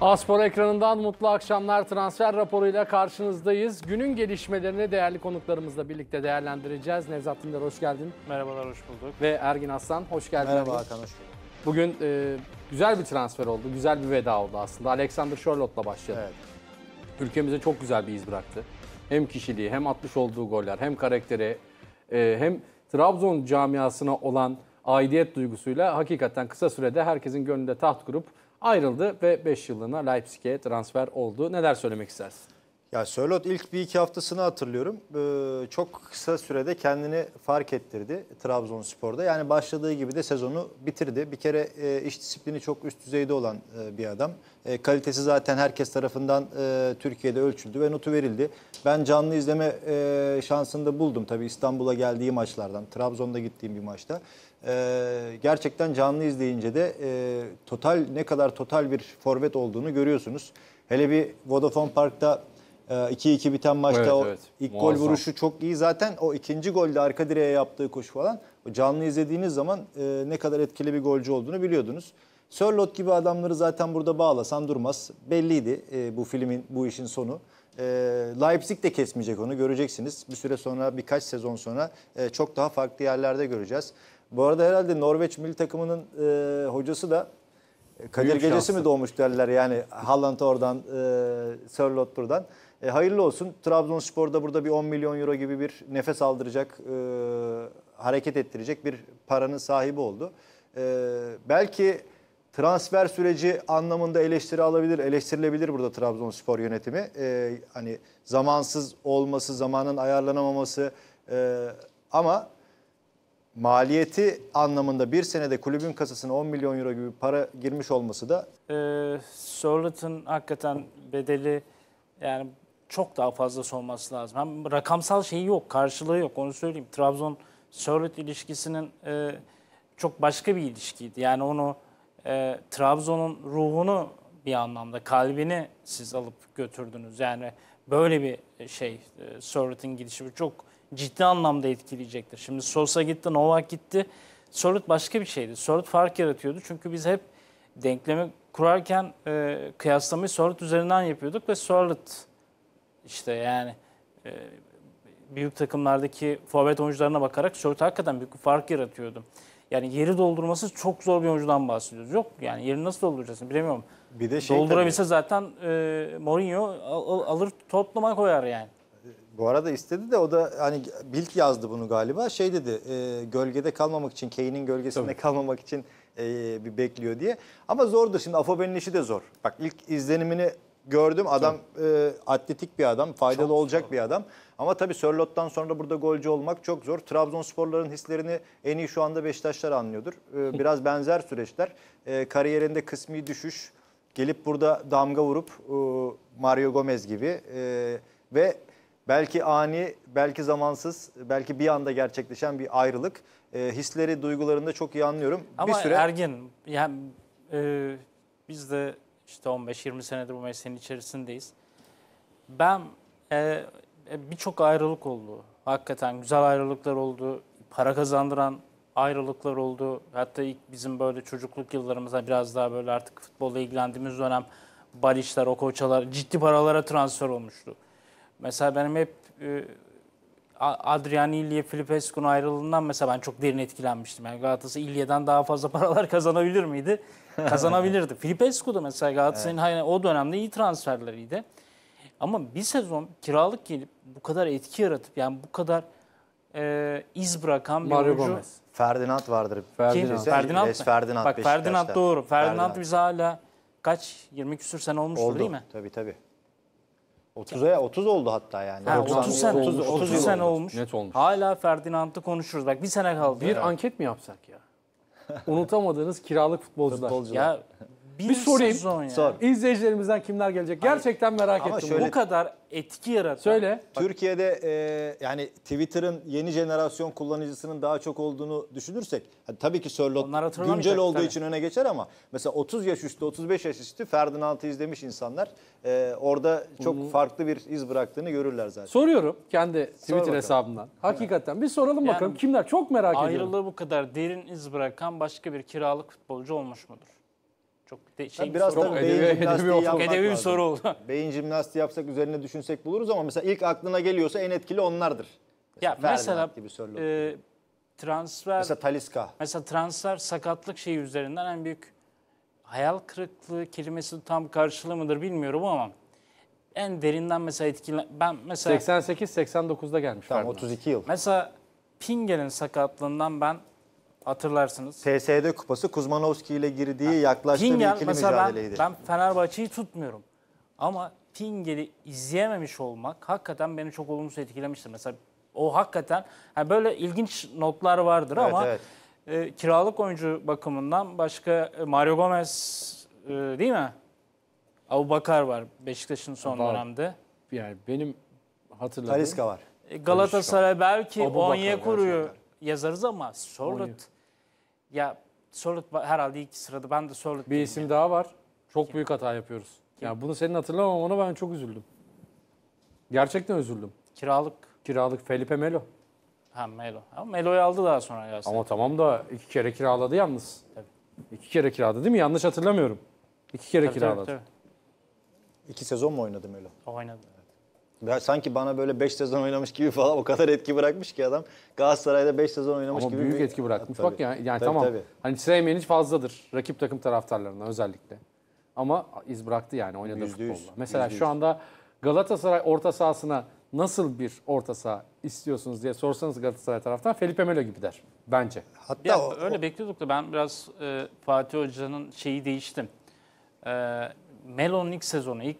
Aspor ekranından mutlu akşamlar transfer raporuyla karşınızdayız. Günün gelişmelerini değerli konuklarımızla birlikte değerlendireceğiz. Nevzat Dindar hoş geldin. Merhabalar, hoş bulduk. Ve Ergin Aslan hoş geldin. Merhaba Ergin. Hakan, hoş bulduk. Bugün e, güzel bir transfer oldu, güzel bir veda oldu aslında. Alexander Charlotte'la başladı. Evet. Ülkemize çok güzel bir iz bıraktı. Hem kişiliği, hem atmış olduğu goller, hem karakteri, e, hem Trabzon camiasına olan aidiyet duygusuyla hakikaten kısa sürede herkesin gönlünde taht kurup ayrıldı ve 5 yıllığına Leipzig'e transfer oldu. Neler söylemek istersin? Ya Sörlot ilk bir iki haftasını hatırlıyorum. Ee, çok kısa sürede kendini fark ettirdi Trabzonspor'da. Yani başladığı gibi de sezonu bitirdi. Bir kere e, iş disiplini çok üst düzeyde olan e, bir adam. E, kalitesi zaten herkes tarafından e, Türkiye'de ölçüldü ve notu verildi. Ben canlı izleme e, şansını da buldum tabii İstanbul'a geldiği maçlardan. Trabzon'da gittiğim bir maçta. E, gerçekten canlı izleyince de e, total ne kadar total bir forvet olduğunu görüyorsunuz. Hele bir Vodafone Park'ta 2-2 e, biten maçta evet, o evet. ilk Muazzam. gol vuruşu çok iyi zaten. O ikinci golde arka direğe yaptığı koşu falan. O canlı izlediğiniz zaman e, ne kadar etkili bir golcü olduğunu biliyordunuz. Sörlot gibi adamları zaten burada bağlasan durmaz. Belliydi e, bu filmin, bu işin sonu. E, Leipzig de kesmeyecek onu göreceksiniz. Bir süre sonra, birkaç sezon sonra e, çok daha farklı yerlerde göreceğiz. Bu arada herhalde Norveç milli takımının e, hocası da e, Kadir Büyük Gecesi şanslı. mi doğmuş derler yani Haaland oradan, e, Sörlot buradan. E, hayırlı olsun. Trabzonspor'da burada bir 10 milyon euro gibi bir nefes aldıracak, e, hareket ettirecek bir paranın sahibi oldu. E, belki transfer süreci anlamında eleştiri alabilir, eleştirilebilir burada Trabzonspor yönetimi. E, hani zamansız olması, zamanın ayarlanamaması e, ama maliyeti anlamında bir senede kulübün kasasına 10 milyon euro gibi para girmiş olması da... Ee, Sörlot'un hakikaten bedeli yani çok daha fazla olması lazım. Hem rakamsal şeyi yok, karşılığı yok onu söyleyeyim. Trabzon Sörlot ilişkisinin e, çok başka bir ilişkiydi. Yani onu e, Trabzon'un ruhunu bir anlamda kalbini siz alıp götürdünüz. Yani böyle bir şey e, Sörlot'un gidişi çok ciddi anlamda etkileyecektir. Şimdi Sosa gitti, Novak gitti. Sorut başka bir şeydi. Sorut fark yaratıyordu. Çünkü biz hep denklemi kurarken e, kıyaslamayı Sorut üzerinden yapıyorduk ve Sorut işte yani e, büyük takımlardaki forvet oyuncularına bakarak Sorut hakikaten büyük bir fark yaratıyordu. Yani yeri doldurması çok zor bir oyuncudan bahsediyoruz. Yok yani yeri nasıl dolduracaksın bilemiyorum. Bir de şey Doldurabilse tabii. zaten e, Mourinho al, alır Tottenham'a koyar yani. Bu arada istedi de o da hani Bilk yazdı bunu galiba. Şey dedi e, gölgede kalmamak için, Kane'in gölgesinde Tabii. kalmamak için e, bir bekliyor diye. Ama zordur şimdi Afobe'nin işi de zor. Bak ilk izlenimini gördüm. Adam e, atletik bir adam, faydalı çok olacak zor. bir adam. Ama tabii Sörlot'tan sonra burada golcü olmak çok zor. Trabzonsporların hislerini en iyi şu anda Beşiktaşlar anlıyordur. E, biraz benzer süreçler. E, kariyerinde kısmi düşüş, gelip burada damga vurup e, Mario Gomez gibi e, ve Belki ani, belki zamansız, belki bir anda gerçekleşen bir ayrılık. E, hisleri, duygularını da çok iyi anlıyorum. Ama bir süre... ergin, yani e, biz de işte 15-20 senedir bu mesleğin içerisindeyiz. Ben e, e, birçok ayrılık oldu. Hakikaten güzel ayrılıklar oldu. Para kazandıran ayrılıklar oldu. Hatta ilk bizim böyle çocukluk yıllarımızda biraz daha böyle artık futbolla ilgilendiğimiz dönem Barişler, Okoçalar ciddi paralara transfer olmuştu. Mesela benim hep e, Adriani İlye Filipescu'nun ayrılığından mesela ben çok derin etkilenmiştim. Yani Galatasaray İlye'den daha fazla paralar kazanabilir miydi? Kazanabilirdi. Filipescu da mesela Galatasaray'ın evet. Hani o dönemde iyi transferleriydi. Ama bir sezon kiralık gelip bu kadar etki yaratıp yani bu kadar e, iz bırakan bir Mario oyuncu. Gomez. Ferdinand vardır. Ferdinand. Kim? Ferdinand Les Ferdinand Bak Ferdinand doğru. Ferdinand, Ferdinand biz hala kaç 20 küsür sene olmuştu değil mi? Tabii tabii. 30'a 30 oldu hatta yani. Ha, 30, 30 sene 30, 30, 30, sene olmuş. Net olmuş. Hala Ferdinand'ı konuşuruz. Bak bir sene kaldı. Bir ya. anket mi yapsak ya? Unutamadığınız kiralık futbolcular. futbolcular. Ya bir, bir sorayım. yani. Sor. İzleyicilerimizden kimler gelecek? Gerçekten merak Ama ettim. şöyle- Bu kadar etki yaratan. Söyle. Türkiye'de e, yani Twitter'ın yeni jenerasyon kullanıcısının daha çok olduğunu düşünürsek ha, tabii ki Onlar Sherlock güncel olduğu tabii. için öne geçer ama mesela 30 yaş üstü 35 yaş üstü Ferdinand'ı izlemiş insanlar e, orada çok farklı bir iz bıraktığını görürler zaten. Soruyorum kendi Twitter bakalım. hesabından. Hakikaten bir soralım Yani- bakalım kimler? Çok merak ediyorum. Ayrılığı bu kadar derin iz bırakan başka bir kiralık futbolcu olmuş mudur? Çok de, şey biraz soru. tabii beyin edebi, jimnastiği edebi, yapmak edebi bir soru oldu. beyin jimnastiği yapsak üzerine düşünsek buluruz ama mesela ilk aklına geliyorsa en etkili onlardır. Mesela ya mesela gibi e, transfer mesela Taliska. Mesela transfer sakatlık şeyi üzerinden en büyük hayal kırıklığı kelimesi tam karşılığı mıdır bilmiyorum ama en derinden mesela etkilen ben mesela 88 89'da gelmiş. Tam 32 yıl. Mesela pingel'in sakatlığından ben Hatırlarsınız. TSD kupası Kuzmanovski ile girdiği yani, yaklaştığı Pingel, bir ikili mücadeleydi. Ben, ben Fenerbahçe'yi tutmuyorum. Ama Pingel'i izleyememiş olmak hakikaten beni çok olumsuz etkilemiştir. Mesela o hakikaten yani böyle ilginç notlar vardır evet, ama evet. E, kiralık oyuncu bakımından başka e, Mario Gomez e, değil mi? Abu Bakar var Beşiktaş'ın son var. dönemde. Yani benim hatırladığım. Taliska var. E, Galatasaray belki Onyekuru'yu yazarız ama Sorlat ya Solut herhalde ilk sırada. Ben de Solut. Bir isim yani. daha var. Çok Kim? büyük hata yapıyoruz. Kim? Yani bunu senin hatırlamamana ben çok üzüldüm. Gerçekten üzüldüm. Kiralık. Kiralık Felipe Melo. Ha Melo. Ama Melo'yu aldı daha sonra Galatasaray. Ama tamam da iki kere kiraladı yalnız. Tabii. İki kere kiraladı değil mi? Yanlış hatırlamıyorum. İki kere tabii, kiraladı. Tabii, tabii. İki sezon mu oynadı Melo? Oynadı sanki bana böyle 5 sezon oynamış gibi falan o kadar etki bırakmış ki adam. Galatasaray'da 5 sezon oynamış Ama gibi. Ama büyük bir... etki bırakmış. Tabii. Bak ya, yani tabii, tamam. Tabii. Hani sevmeyen hiç fazladır. Rakip takım taraftarlarından özellikle. Ama iz bıraktı yani oynadığı futbolla. Mesela %100. şu anda Galatasaray orta sahasına nasıl bir orta saha istiyorsunuz diye sorsanız Galatasaray taraftan Felipe Melo gibi der bence. Hatta ya, o, öyle o... bekliyorduk da ben biraz e, Fatih Hoca'nın şeyi değiştim. E, Melo'nun ilk sezonu, ilk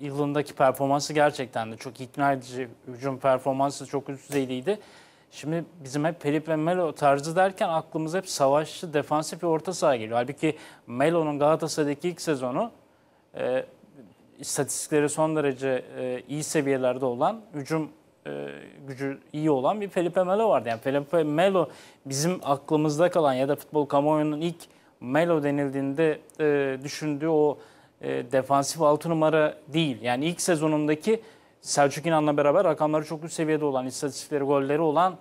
yılındaki performansı gerçekten de çok ikna edici. Hücum performansı çok üst düzeydeydi. Şimdi bizim hep Felipe Melo tarzı derken aklımız hep savaşçı, defansif bir orta saha geliyor. Halbuki Melo'nun Galatasaray'daki ilk sezonu e, istatistikleri son derece e, iyi seviyelerde olan, hücum e, gücü iyi olan bir Felipe Melo vardı. Yani Felipe Melo bizim aklımızda kalan ya da futbol kamuoyunun ilk Melo denildiğinde e, düşündüğü o e, defansif 6 numara değil. Yani ilk sezonundaki Selçuk İnan'la beraber rakamları çok üst seviyede olan, istatistikleri, golleri olan,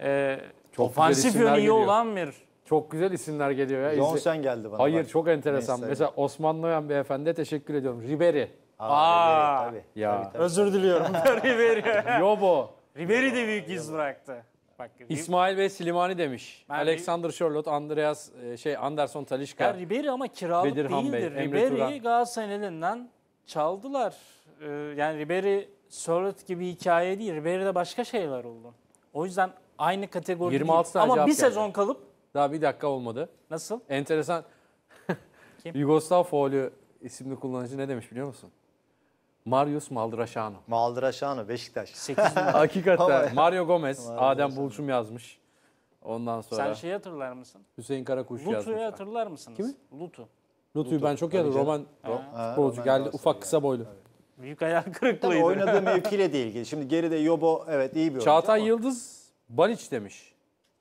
e, çok ofansif yönü iyi olan bir... Çok güzel isimler geliyor ya. John geldi bana. Hayır bak. çok enteresan. Neyse, Mesela Osman Noyan beyefendiye teşekkür ediyorum. Ribery. Aa, Aa Ribery, tabii. Ya. Tabii, tabii. Özür diliyorum. Ribery. Yobo. Ribery de büyük iz bıraktı. İsmail Bey Slimani demiş. Ben Alexander Charlotte, Andreas e, şey Anderson Talişka. Ya Ribery ama kiralık Bedirhan değildir. Bey, Ribery'i Galatasaray'ın elinden çaldılar. Ee, yani Ribery Charlotte gibi hikaye değil. Ribery'de başka şeyler oldu. O yüzden aynı kategori 26 değil. Ama bir sezon geldi. kalıp daha bir dakika olmadı. Nasıl? Enteresan. Yugoslav Foğlu isimli kullanıcı ne demiş biliyor musun? Marius Maldraşano. Maldraşano Beşiktaş. 8 Hakikaten Mario Gomez, Mario Adem Bulçum yazmış. Ondan sonra Sen şeyi hatırlar mısın? Hüseyin Karakuş yazmış. Lutu'yu hatırlar mısınız? Kimi? Lutu. Lutu'yu ben çok iyi Roman Ha. futbolcu geldi ufak kısa boylu. Büyük ayağı Tabii kırıklığıydı. oynadığı mevkiyle de ilgili. Şimdi geride Yobo evet iyi bir oyuncu. Çağatay Yıldız Baliç demiş.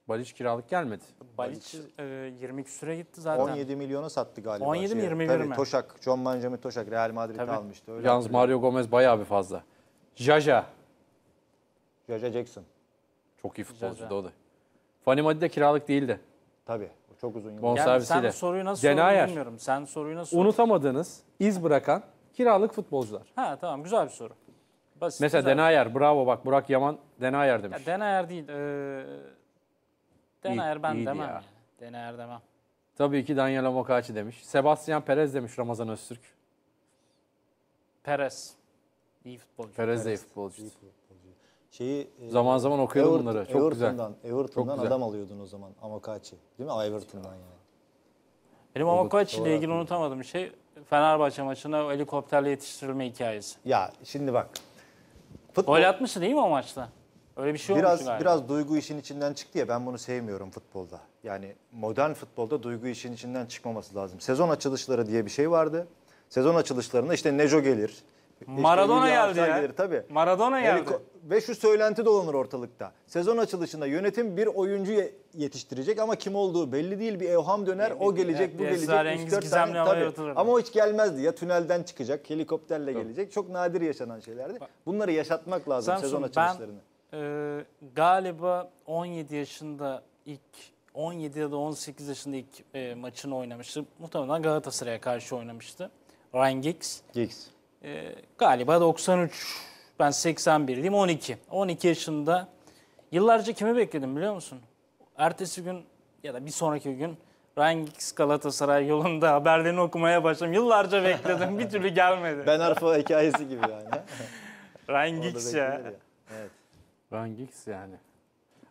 Baliç kiralık gelmedi. Balic, e, 20 küsüre gitti zaten. 17 milyona sattı galiba. 17 mi 21 Tabii, mi? Toşak, John Benjamin Toşak Real Madrid'i almıştı. Öyle Yalnız Mario Gomez bayağı bir fazla. Jaja. Jaja Jackson. Çok iyi futbolcu da o da. Fanny Madi de kiralık değildi. Tabii. O çok uzun yıl. Bon- Yani sen soruyu nasıl Denayer. sordun bilmiyorum. Sen soruyu nasıl Unutamadığınız, iz bırakan kiralık futbolcular. Ha tamam güzel bir soru. Basit. Mesela güzel. Denayer, bravo bak Burak Yaman Denayer demiş. Ya Denayer değil. E, Dener ben demem. Ya. Dener demem. Tabii ki Daniel Amokachi demiş. Sebastian Perez demiş Ramazan Öztürk. Perez. İyi futbolcu. Perez de iyi futbolcu. İyi futbolcu. Şeyi, e, zaman zaman okuyalım Everton, bunları. Çok Everton'dan, güzel. Everton'dan Çok adam alıyordun o zaman Amokachi. Değil mi? Everton'dan yani. Benim Amokachi ile ilgili unutamadığım şey Fenerbahçe maçında helikopterle yetiştirilme hikayesi. Ya şimdi bak. Futbol... Gol atmıştı değil mi o maçta? Öyle bir şey biraz, galiba. Biraz duygu işin içinden çıktı ya ben bunu sevmiyorum futbolda. Yani modern futbolda duygu işin içinden çıkmaması lazım. Sezon açılışları diye bir şey vardı. Sezon açılışlarında işte Nejo gelir. Maradona işte geldi ya. Gelir, tabii. Maradona geldi. Ve şu söylenti dolanır ortalıkta. Sezon açılışında yönetim bir oyuncu yetiştirecek ama kim olduğu belli değil. Bir evham döner, o gelecek, bu gelecek. 3, tane, tabii. Ama o hiç gelmezdi. Ya tünelden çıkacak, helikopterle Doğru. gelecek. Çok nadir yaşanan şeylerdi. Bunları yaşatmak lazım Samsun, sezon açılışlarını. Ben e, galiba 17 yaşında ilk 17 ya da 18 yaşında ilk e, maçını oynamıştı. Muhtemelen Galatasaray'a karşı oynamıştı. Ryan Giggs. Giggs. E, galiba 93, ben 81'liyim 12. 12 yaşında yıllarca kimi bekledim biliyor musun? Ertesi gün ya da bir sonraki gün Ryan Giggs Galatasaray yolunda haberlerini okumaya başladım. Yıllarca bekledim bir türlü gelmedi. ben Arfa hikayesi gibi yani. Ryan Giggs ya. ya. Evet. Ryan Giggs yani.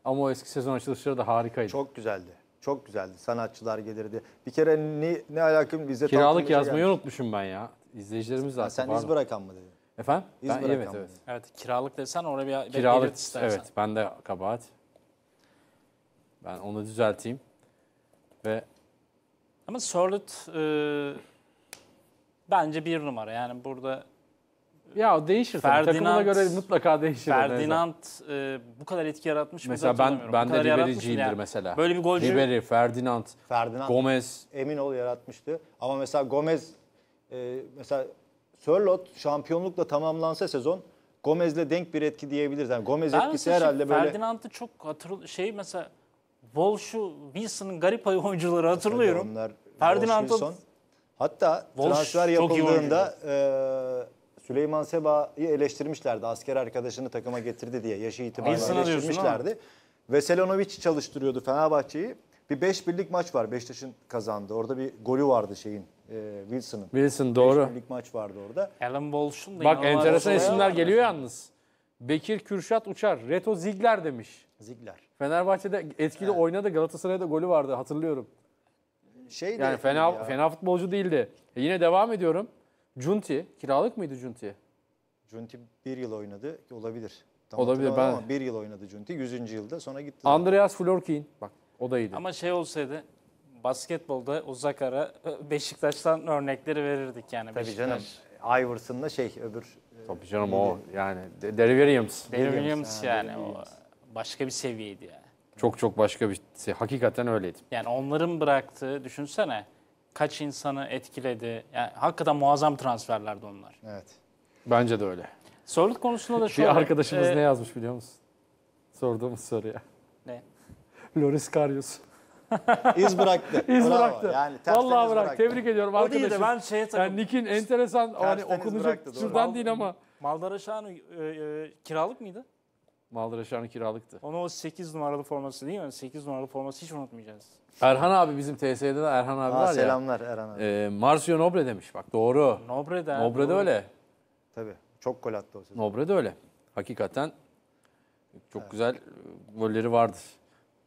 Ama o eski sezon açılışları da harikaydı. Çok güzeldi. Çok güzeldi. Sanatçılar gelirdi. Bir kere ne, ne alakam bize Kiralık yazmayı gelmiş. unutmuşum ben ya. İzleyicilerimiz de sen iz bırakan mı dedin? Efendim? İz ben, bırakan evet, mı? evet. Evet kiralık desen oraya bir kiralık, istersen. Evet ben de kabahat. Ben onu düzelteyim. Ve Ama Charlotte e, bence bir numara. Yani burada ya değişir tabii. Takımına göre mutlaka değişir. Ferdinand e, bu kadar etki yaratmış mı? Mesela ben, ben de Ribery'ciyimdir yani. mesela. Böyle bir golcü. Ribery, Ferdinand, Ferdinand, Gomez. Emin ol yaratmıştı. Ama mesela Gomez, e, mesela Sörlot şampiyonlukla tamamlansa sezon Gomez'le denk bir etki diyebiliriz. Yani Gomez ben etkisi şey, herhalde böyle. Ferdinand'ı çok hatırl şey mesela Walsh'u, Wilson'ın garip ayı oyuncuları hatırlıyorum. Ferdinand'ın Hatta Walsh transfer yapıldığında e, Süleyman Seba'yı eleştirmişlerdi. Asker arkadaşını takıma getirdi diye yaşı itibariyle eleştirmişlerdi. Veselinovic çalıştırıyordu Fenerbahçe'yi. Bir 5 birlik maç var Beşiktaş'ın kazandı. Orada bir golü vardı şeyin e, Wilson'ın. Wilson doğru. Beş birlik maç vardı orada. Alan Bolş'un da Bak enteresan isimler geliyor yalnız. Bekir Kürşat Uçar, Reto Ziegler demiş. Ziegler. Fenerbahçe'de etkili Evet. oynadı Galatasaray'da golü vardı hatırlıyorum. Şey Yani fena ya. fena futbolcu değildi. E yine devam ediyorum. Junti, kiralık mıydı Junti? Junti bir yıl oynadı. Olabilir. Tam Olabilir. Ben... Ama bir yıl oynadı Junti. 100. yılda sonra gitti. Andreas Florkin. Bak o da iyiydi. Ama şey olsaydı basketbolda uzak ara e, Beşiktaş'tan örnekleri verirdik yani. Tabii Beşiktaş. canım. Iverson'la şey öbür. E, Tabii canım o yani. Derry Williams. Derry Williams yani. O başka bir seviyeydi yani. Çok çok başka bir şey. Hakikaten öyleydi. Yani onların bıraktığı düşünsene kaç insanı etkiledi. Yani hakikaten muazzam transferlerdi onlar. Evet. Bence de öyle. Soruluk konusunda da şu. Bir arkadaşımız e... ne yazmış biliyor musun? Sorduğumuz soruya. Ne? Loris Karius. İz bıraktı. İz Bravo. bıraktı. Yani Vallahi bırak. Bıraktı. Tebrik ediyorum arkadaşım. O değil de ben şeye takıldım. Yani Nick'in enteresan hani okunacak bıraktı, şuradan doğru. değil ama. Maldara Şahan'ı e, e, kiralık mıydı? Bahadır Aşar'ın kiralıktı. Onu o 8 numaralı forması değil mi? 8 numaralı forması hiç unutmayacağız. Erhan abi bizim TSE'de de Erhan abi Aa, var selamlar ya. Selamlar Erhan abi. E, ee, Marcio Nobre demiş bak doğru. Nobre de. Nobre de öyle. Tabii çok gol attı o sezon. Nobre de öyle. Hakikaten çok evet. güzel golleri vardır.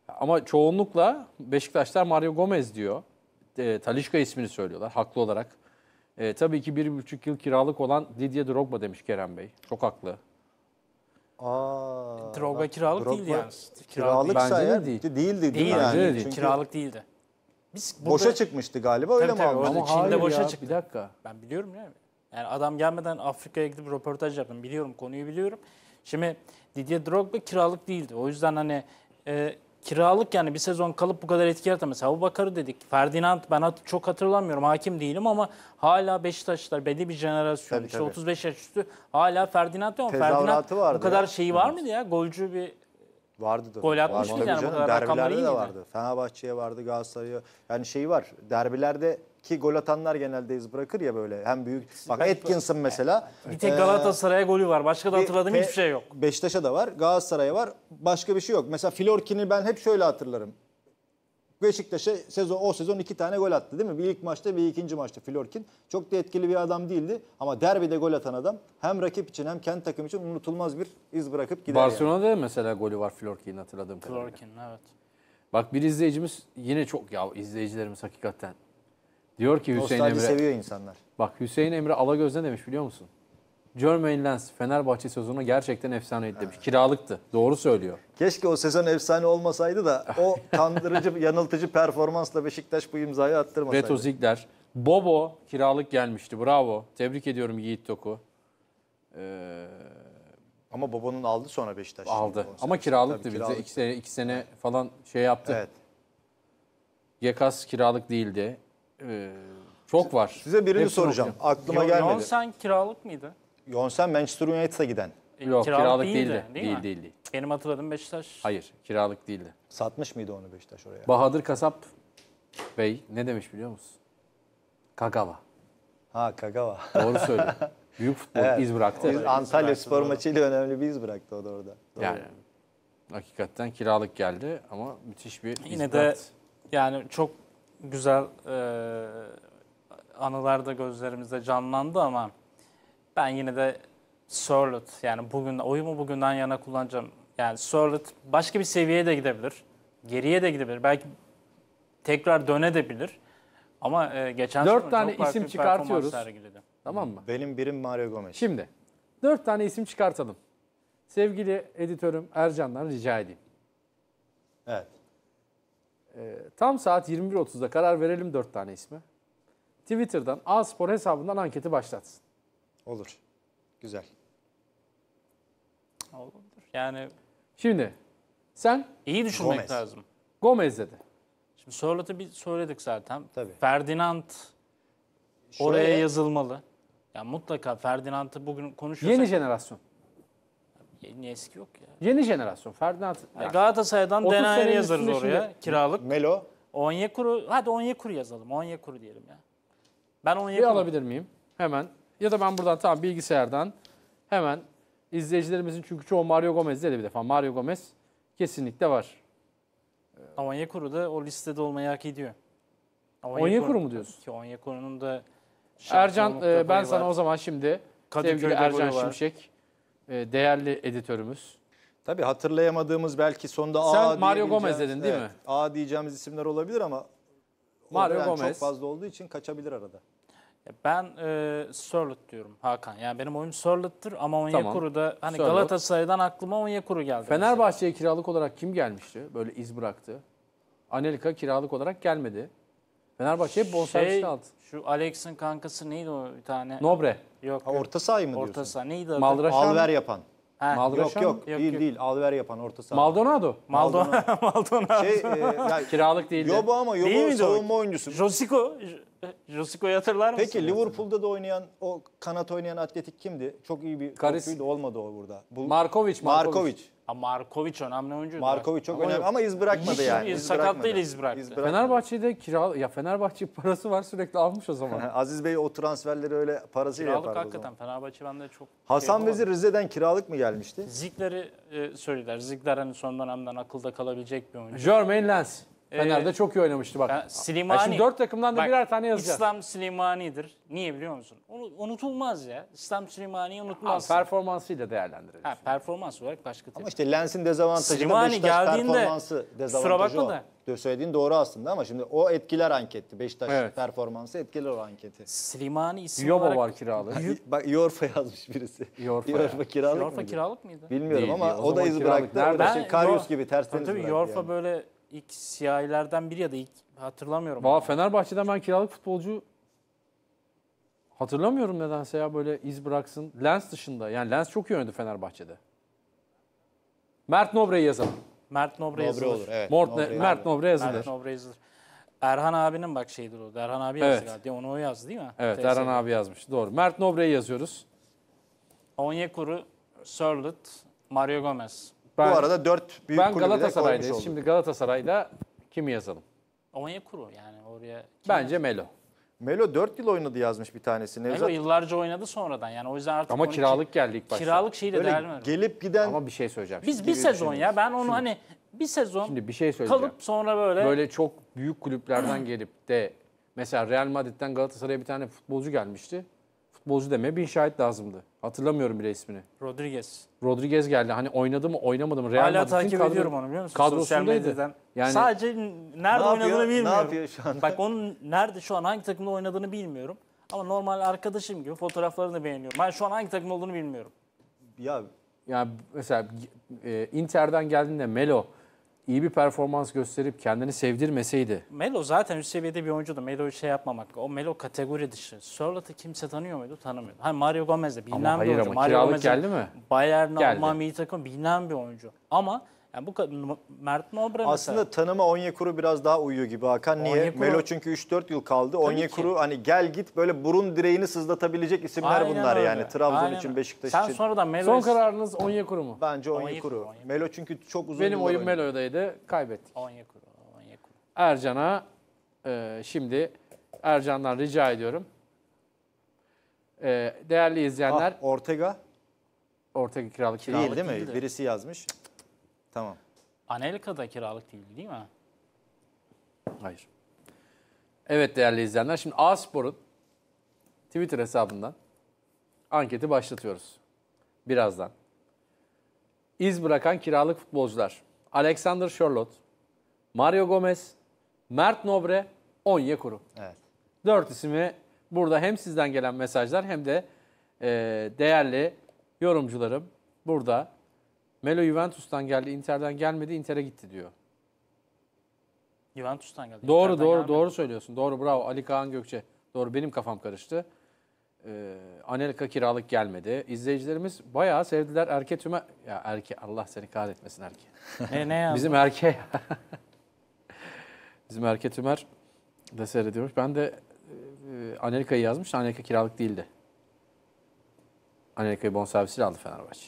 Ama çoğunlukla Beşiktaşlar Mario Gomez diyor. E, Talişka ismini söylüyorlar haklı olarak. E, tabii ki bir buçuk yıl kiralık olan Didier Drogba demiş Kerem Bey. Çok haklı. Aa, Drogba kiralık Drogba, değildi yani. Kiralık Kiralıksa Bence de eğer değildi değil, değil mi yani? de Çünkü Kiralık değildi. Biz burada, boşa çıkmıştı galiba öyle tabii, mi tabii, Ama Çin'de boşa ya, çıktı. bir dakika. Ben biliyorum yani. Yani adam gelmeden Afrika'ya gidip röportaj yaptım. Biliyorum konuyu biliyorum. Şimdi Didier Drogba kiralık değildi. O yüzden hani e, kiralık yani bir sezon kalıp bu kadar etki yaratamaz. Abu Bakar'ı dedik. Ferdinand ben hat çok hatırlamıyorum. Hakim değilim ama hala Beşiktaşlar belli bir jenerasyon. Tabii, işte tabii. 35 yaş üstü hala Ferdinand yok. Ferdinand vardı bu kadar ya. şeyi var evet. mıydı ya? Golcü bir vardı da. Gol atmış vardı. yani bu kadar Derbilerde de vardı. Fenerbahçe'ye vardı, Galatasaray'a. Yani şey var. Derbilerde ki gol atanlar genelde iz bırakır ya böyle. Hem büyük. Bak Atkinson mesela. Bir tek Galatasaray'a golü var. Başka da hatırladığım hiçbir şey yok. Beşiktaş'a da var. Galatasaray'a var. Başka bir şey yok. Mesela Florkin'i ben hep şöyle hatırlarım. Beşiktaş'a sezon, o sezon iki tane gol attı değil mi? Bir ilk maçta bir ikinci maçta Florkin. Çok da etkili bir adam değildi ama derbide gol atan adam hem rakip için hem kendi takım için unutulmaz bir iz bırakıp gider. Barcelona'da yani. mesela golü var Florkin'in hatırladığım kadarıyla. Florkin evet. Bak bir izleyicimiz yine çok ya izleyicilerimiz hakikaten Diyor ki Hüseyin Nostalji Emre. seviyor insanlar. Bak Hüseyin Emre Alagöz ne demiş biliyor musun? Jermaine Lens Fenerbahçe sezonu gerçekten efsaneydi demiş. Kiralıktı. Doğru söylüyor. Keşke o sezon efsane olmasaydı da o kandırıcı, yanıltıcı performansla Beşiktaş bu imzayı attırmasaydı. Beto Zigler. Bobo kiralık gelmişti. Bravo. Tebrik ediyorum Yiğit Toku. Ee, Ama babanın aldı sonra Beşiktaş. aldı. Ama kiralıktı Tabii, bize. kiralıktı. İki sene, iki sene falan şey yaptı. Evet. Gekas kiralık değildi. Ee, çok var. Size birini Hepsini soracağım. okuyayım. Aklıma gelmedi. Jonsen kiralık mıydı? Yonsen Manchester United'a giden. E, Yok kiralık, değildi. Değil, değil, değil, değil. Benim hatırladığım Beşiktaş. Hayır kiralık değildi. Satmış mıydı onu Beşiktaş oraya? Bahadır Kasap Bey ne demiş biliyor musun? Kagawa. Ha Kagawa. Doğru söylüyor. Büyük futbol Evet. iz bıraktı. Biz Antalya spor maçıyla önemli bir iz bıraktı o da orada. Doğru. Yani hakikaten kiralık geldi ama müthiş bir iz bıraktı. Yine de yani çok güzel e, anılar da gözlerimizde canlandı ama ben yine de Charlotte yani bugün oyumu bugünden yana kullanacağım. Yani Charlotte başka bir seviyeye de gidebilir. Geriye de gidebilir. Belki tekrar dönebilir. Ama e, geçen Dört sene tane çok isim çıkartıyoruz. Tamam mı? Benim birim Mario Gomez. Şimdi dört tane isim çıkartalım. Sevgili editörüm Ercan'dan rica edeyim. Evet. E, tam saat 21.30'da karar verelim dört tane ismi. Twitter'dan A Spor hesabından anketi başlatsın. Olur. Güzel. Olur. Yani Şimdi sen iyi düşünmek Gomez. lazım. Gomez dedi. Şimdi Sörlot'u bir söyledik zaten. Tabii. Ferdinand Şöyle- oraya yazılmalı. Yani mutlaka Ferdinand'ı bugün konuşuyorsak Yeni jenerasyon. Yeni eski yok ya. Yeni jenerasyon. Ferdinand. Ya Galatasaray'dan 30 Denayer senenin yazarız oraya. şimdi- Kiralık. Melo. Onyekuru. Hadi Onyekuru yazalım. Onyekuru diyelim ya. Ben Bir alabilir miyim? Hemen. Ya da ben buradan tamam bilgisayardan hemen izleyicilerimizin çünkü çoğu Mario Gomez de bir defa. Mario Gomez kesinlikle var. Ama ee, Onyekuru da o listede olmayı hak ediyor. Ama Onyekuru mu diyorsun? Ki Onyekuru'nun da şampiyonluk Ercan e, ben sana o zaman şimdi sevgili Kadıköy'de golü Ercan var. Şimşek e, değerli editörümüz. Tabii hatırlayamadığımız belki sonda A Sen Mario Gomez dedin değil evet, mi? A diyeceğimiz isimler olabilir ama Mario Gomez. çok fazla olduğu için kaçabilir arada. Ben e, Sörlot diyorum Hakan. Yani benim oyum Sörlot'tır ama Onyekuru tamam. da hani Sörlot. Galatasaray'dan aklıma Onyekuru geldi. Fenerbahçe'ye kiralık olarak kim gelmişti? Böyle iz bıraktı. Anelika kiralık olarak gelmedi. Fenerbahçe hep bonservisini şey, aldı. Şu Alex'in kankası neydi o bir tane? Nobre. Yok. Ha, orta sahi mi diyorsun? Orta saha. Neydi adı? Alver yapan. Ha. Yok yok, yok değil yok. değil. Alver yapan orta saha. Maldonado. Maldonado. Maldonado. Şey, e, yani, Kiralık değildi. Yobo ama Yobo değil savunma o? oyuncusu. Josico. Josico'yu hatırlar mısın? Peki Liverpool'da da oynayan o kanat oynayan atletik kimdi? Çok iyi bir Karis. olmadı o burada. Bu, Markovic. Markovic. Markovic. Markovic önemli oyuncu. Markovic çok ama önemli ama iz bırakmadı hiç, yani. İz sakatlığıyla iz bıraktı. iz bıraktı. Fenerbahçe'de kira ya Fenerbahçe parası var sürekli almış o zaman. Aziz Bey o transferleri öyle parasıyla kiralık yapardı. Kiralık hakikaten Fenerbahçe bende çok şey Hasan şey Vezir Rize'den kiralık mı gelmişti? Zikleri e, söylediler. Zikler hani son dönemden akılda kalabilecek bir oyuncu. Jermaine Lens. Fener'de ee, çok iyi oynamıştı bak. Slimani. Yani şimdi dört takımdan da bak, birer tane yazacağız. İslam Slimani'dir. Niye biliyor musun? Onu, unutulmaz ya. İslam Slimani'yi unutmaz. Ha, performansıyla değerlendirelim. Ha, performans olarak başka tabii. Ama işte Lens'in dezavantajı Slimani Beşiktaş geldiğinde, performansı dezavantajı o. Da. Diyor, söylediğin doğru aslında ama şimdi o etkiler anketti. Beşiktaş evet. performansı etkiler o anketi. Slimani isim Yoba olarak... var kiralık. Bak Yorfa yazmış birisi. Yorfa, Yorfa kiralık Yorfa mıydı? kiralık mıydı? Bilmiyorum Değil, ama o, o da iz bıraktı. Nerede? Ben, şey, gibi tersten iz bıraktı. Tabii Yorfa yani. böyle ilk siyahilerden biri ya da ilk hatırlamıyorum. Valla Fenerbahçe'den ben kiralık futbolcu hatırlamıyorum nedense ya böyle iz bıraksın. Lens dışında yani Lens çok iyi oynadı Fenerbahçe'de. Mert Nobre'yi yazalım. Mert Nobre, Nobre yazılır. olur. Evet. Mort Nobre Mert Nobre yazılır. Mert Nobre yazılır. Erhan abinin bak şeyidir o. Erhan abi yazdı galiba. Onu o yazdı değil mi? Evet TSM. Erhan abi yazmış. Doğru. Mert Nobre'yi yazıyoruz. Onyekuru, Sörlüt, Mario Gomez. Ben, Bu arada dört büyük ben kulübü Galatasaray'dayız. Şimdi Galatasaray'da kimi yazalım? kuru yani oraya. Bence Melo. Melo 4 yıl oynadı yazmış bir tanesi. Melo yıllarca oynadı sonradan yani o yüzden artık Ama onun kiralık ki- geldi ilk başta. Kiralık şeyi de böyle değerlendirmiyorum. gelip giden Ama bir şey söyleyeceğim. Biz bir sezon ya ben onu hani bir sezon Şimdi bir şey söyleyeceğim. kalıp sonra böyle, Böyle çok büyük kulüplerden gelip de mesela Real Madrid'den Galatasaray'a bir tane futbolcu gelmişti. Futbolcu deme bin şahit lazımdı. Hatırlamıyorum bile ismini. Rodriguez. Rodriguez geldi. Hani oynadı mı oynamadı mı? Real Hala Madrid'in takip kadro, ediyorum onu biliyor musun? Kadrosundaydı. Yani, Sadece nerede ne oynadığını yapıyor? bilmiyorum. Ne yapıyor şu anda? Bak onun nerede şu an hangi takımda oynadığını bilmiyorum. Ama normal arkadaşım gibi fotoğraflarını beğeniyorum. Ben şu an hangi takım olduğunu bilmiyorum. Ya yani mesela e, Inter'den geldiğinde Melo, iyi bir performans gösterip kendini sevdirmeseydi. Melo zaten üst seviyede bir oyuncuydu. Melo'yu şey yapmamak. O Melo kategori dışı. Sörlot'u kimse tanıyor muydu? Tanımıyordu. Hani Mario Gomez de bilinen ama bir hayır oyuncu. Ama Mario Gomez geldi mi? Bayern, Alman milli takım bilinen bir oyuncu. Ama yani bu Mert Nobra Aslında mesela. tanıma Onyekuru biraz daha uyuyor gibi Hakan. Niye? Onyekuru, Melo çünkü 3-4 yıl kaldı. Onyekuru hani gel git böyle burun direğini sızlatabilecek isimler Aynen bunlar öyle. yani. Trabzon Aynen. için, Beşiktaş Sen için. Sen sonradan Melo... Son kararınız Onyekuru mu? Bence Onyekuru. Onyekuru. Melo çünkü çok uzun Benim oyun Melo'daydı. Kaybettik. Onyekuru. Onyekuru. Ercan'a e, şimdi Ercan'dan rica ediyorum. E, değerli izleyenler... Ah, Ortega? Ortega kiralık kiralık değil, mi? Değildi. Birisi yazmış. Tamam. Anelka'da kiralık değil değil mi? Hayır. Evet değerli izleyenler şimdi A Twitter hesabından anketi başlatıyoruz. Birazdan. İz bırakan kiralık futbolcular. Alexander Charlotte, Mario Gomez, Mert Nobre, Onyekuru. Evet. Dört ismi burada hem sizden gelen mesajlar hem de e, değerli yorumcularım burada Melo Juventus'tan geldi, Inter'den gelmedi, Inter'e gitti diyor. Juventus'tan geldi. Doğru Inter'den doğru gelmedi. doğru söylüyorsun. Doğru bravo Ali Kaan Gökçe. Doğru benim kafam karıştı. Ee, Anelka kiralık gelmedi. İzleyicilerimiz bayağı sevdiler Erke Tüme... Ya Erke Allah seni kahretmesin Erke. ne ne yazdı? Bizim Erke... Bizim Erke Tümer de seyrediyormuş. Ben de e, Anelka'yı yazmış. Anelka kiralık değildi. Anelka'yı bonservisiyle aldı Fenerbahçe.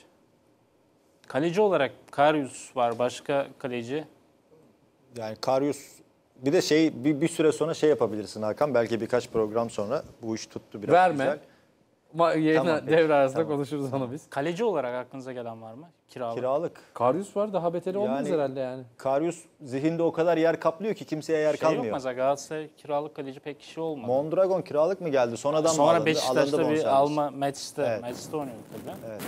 Kaleci olarak Karius var. Başka kaleci? Yani Karius bir de şey bir, bir süre sonra şey yapabilirsin Hakan. Belki birkaç program sonra bu iş tuttu biraz Verme. güzel. Ma Tamam, devre arasında tamam. konuşuruz onu biz. Kaleci olarak aklınıza gelen var mı? Kiralık. Kiralık. Karius var daha beteri olmaz Yani- herhalde yani. Karius zihinde o kadar yer kaplıyor ki kimseye yer Şey yok kalmıyor. mesela Galatasaray kiralık kaleci pek kişi olmadı. Mondragon kiralık mı geldi? Sonradan mı Sonra alındı? Beşiktaş'ta bir Alma Metz'te, Evet. Metz'te oynuyordu tabii. Evet.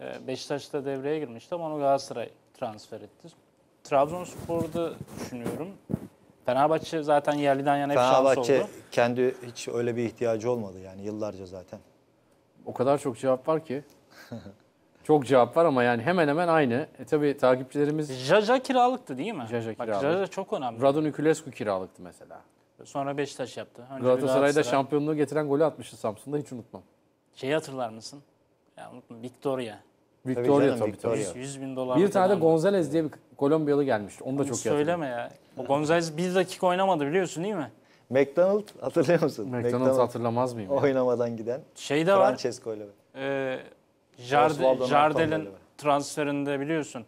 Ee, Beşiktaş'ta devreye girmişti ama onu Galatasaray transfer etti. Trabzonspor'da düşünüyorum. Fenerbahçe zaten yerliden yana hep şans oldu. Fenerbahçe kendi hiç öyle bir ihtiyacı olmadı yani yıllarca zaten. O kadar çok cevap var ki. çok cevap var ama yani hemen hemen aynı. E tabii takipçilerimiz... Jaja kiralıktı değil mi? Jaja kiralıktı. Bak Jaja çok önemli. Radon Ükulescu kiralıktı mesela. Sonra Beşiktaş yaptı. Önce Galatasaray'da şampiyonluğu getiren golü atmıştı Samsun'da hiç unutmam. Şeyi hatırlar mısın? Ya unutma Victoria. Victoria tabii. Canım, tabii, Victoria. 100 bin dolar. Bir tane de Gonzalez diye bir Kolombiyalı gelmişti. Onu da Onu çok iyi Söyleme ya. O Gonzalez bir dakika oynamadı biliyorsun değil mi? McDonald hatırlıyor musun? McDonald, McDonald hatırlamaz mıyım? Yani? Oynamadan giden. Şey de var. Francesco ile. Ee, Jardel'in transferinde biliyorsun.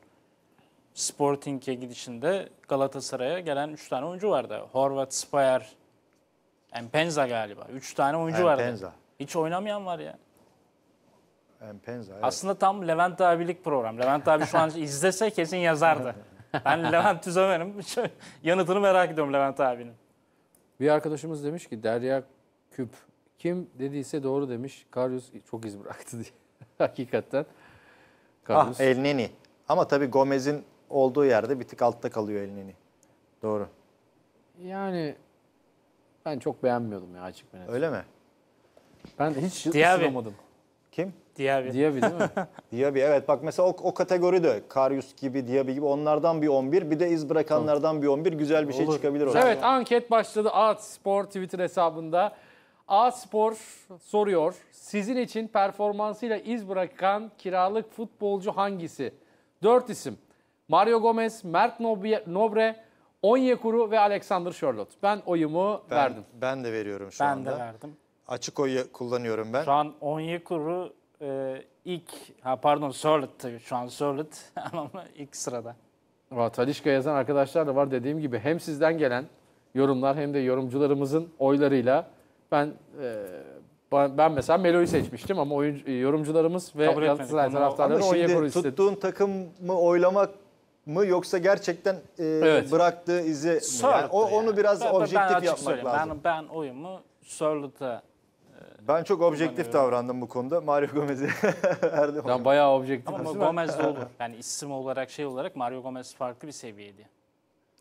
Sporting'e gidişinde Galatasaray'a gelen 3 tane oyuncu vardı. Horvat, Spayer, Penza galiba. 3 tane oyuncu Empenza. vardı. Hiç oynamayan var ya. Penza. Evet. Aslında tam Levent abilik program. Levent abi şu an izlese kesin yazardı. ben Levent Tüzömer'im. Yanıtını merak ediyorum Levent abinin. Bir arkadaşımız demiş ki Derya Küp kim dediyse doğru demiş. Karius çok iz bıraktı diye. Hakikaten. Ah, Karius. Ah El Ama tabii Gomez'in olduğu yerde bir tık altta kalıyor elneni. Doğru. Yani ben çok beğenmiyordum ya açık ve Öyle mi? Ben hiç Diaby. ısınamadım. Kim? Diaby. Diaby değil mi? Diaby evet bak mesela o, o kategori de Karius gibi, Diaby gibi onlardan bir 11 bir de iz bırakanlardan bir 11 güzel bir şey çıkabilir orada. Evet anket başladı Art Spor Twitter hesabında. Aat Spor soruyor. Sizin için performansıyla iz bırakan kiralık futbolcu hangisi? 4 isim. Mario Gomez, Mert Nobre, Onyekuru ve Alexander Charlotte. Ben oyumu ben, verdim. Ben de veriyorum şu ben anda. Ben de verdim. Açık oyu kullanıyorum ben. Şu an Onyekuru e, ilk ha pardon Sörlet tabii şu an Sörlet ama ilk sırada. Valla Talişka yazan arkadaşlar da var dediğim gibi hem sizden gelen yorumlar hem de yorumcularımızın oylarıyla ben e, ben mesela Melo'yu seçmiştim ama oyuncu, yorumcularımız ve Kabul Galatasaray taraftarları Onyekuru istedi. Tuttuğun mı oylamak mı yoksa gerçekten e, evet. bıraktığı izi mi? Yani o, onu biraz ben, objektif ben yapmak lazım. Ben, ben oyumu Sörlut'a ben çok objektif davrandım bu konuda. Mario Gomez'i erdi. Ben bayağı objektif. Ama Gomez de olur. Yani isim olarak şey olarak Mario Gomez farklı bir seviyeydi.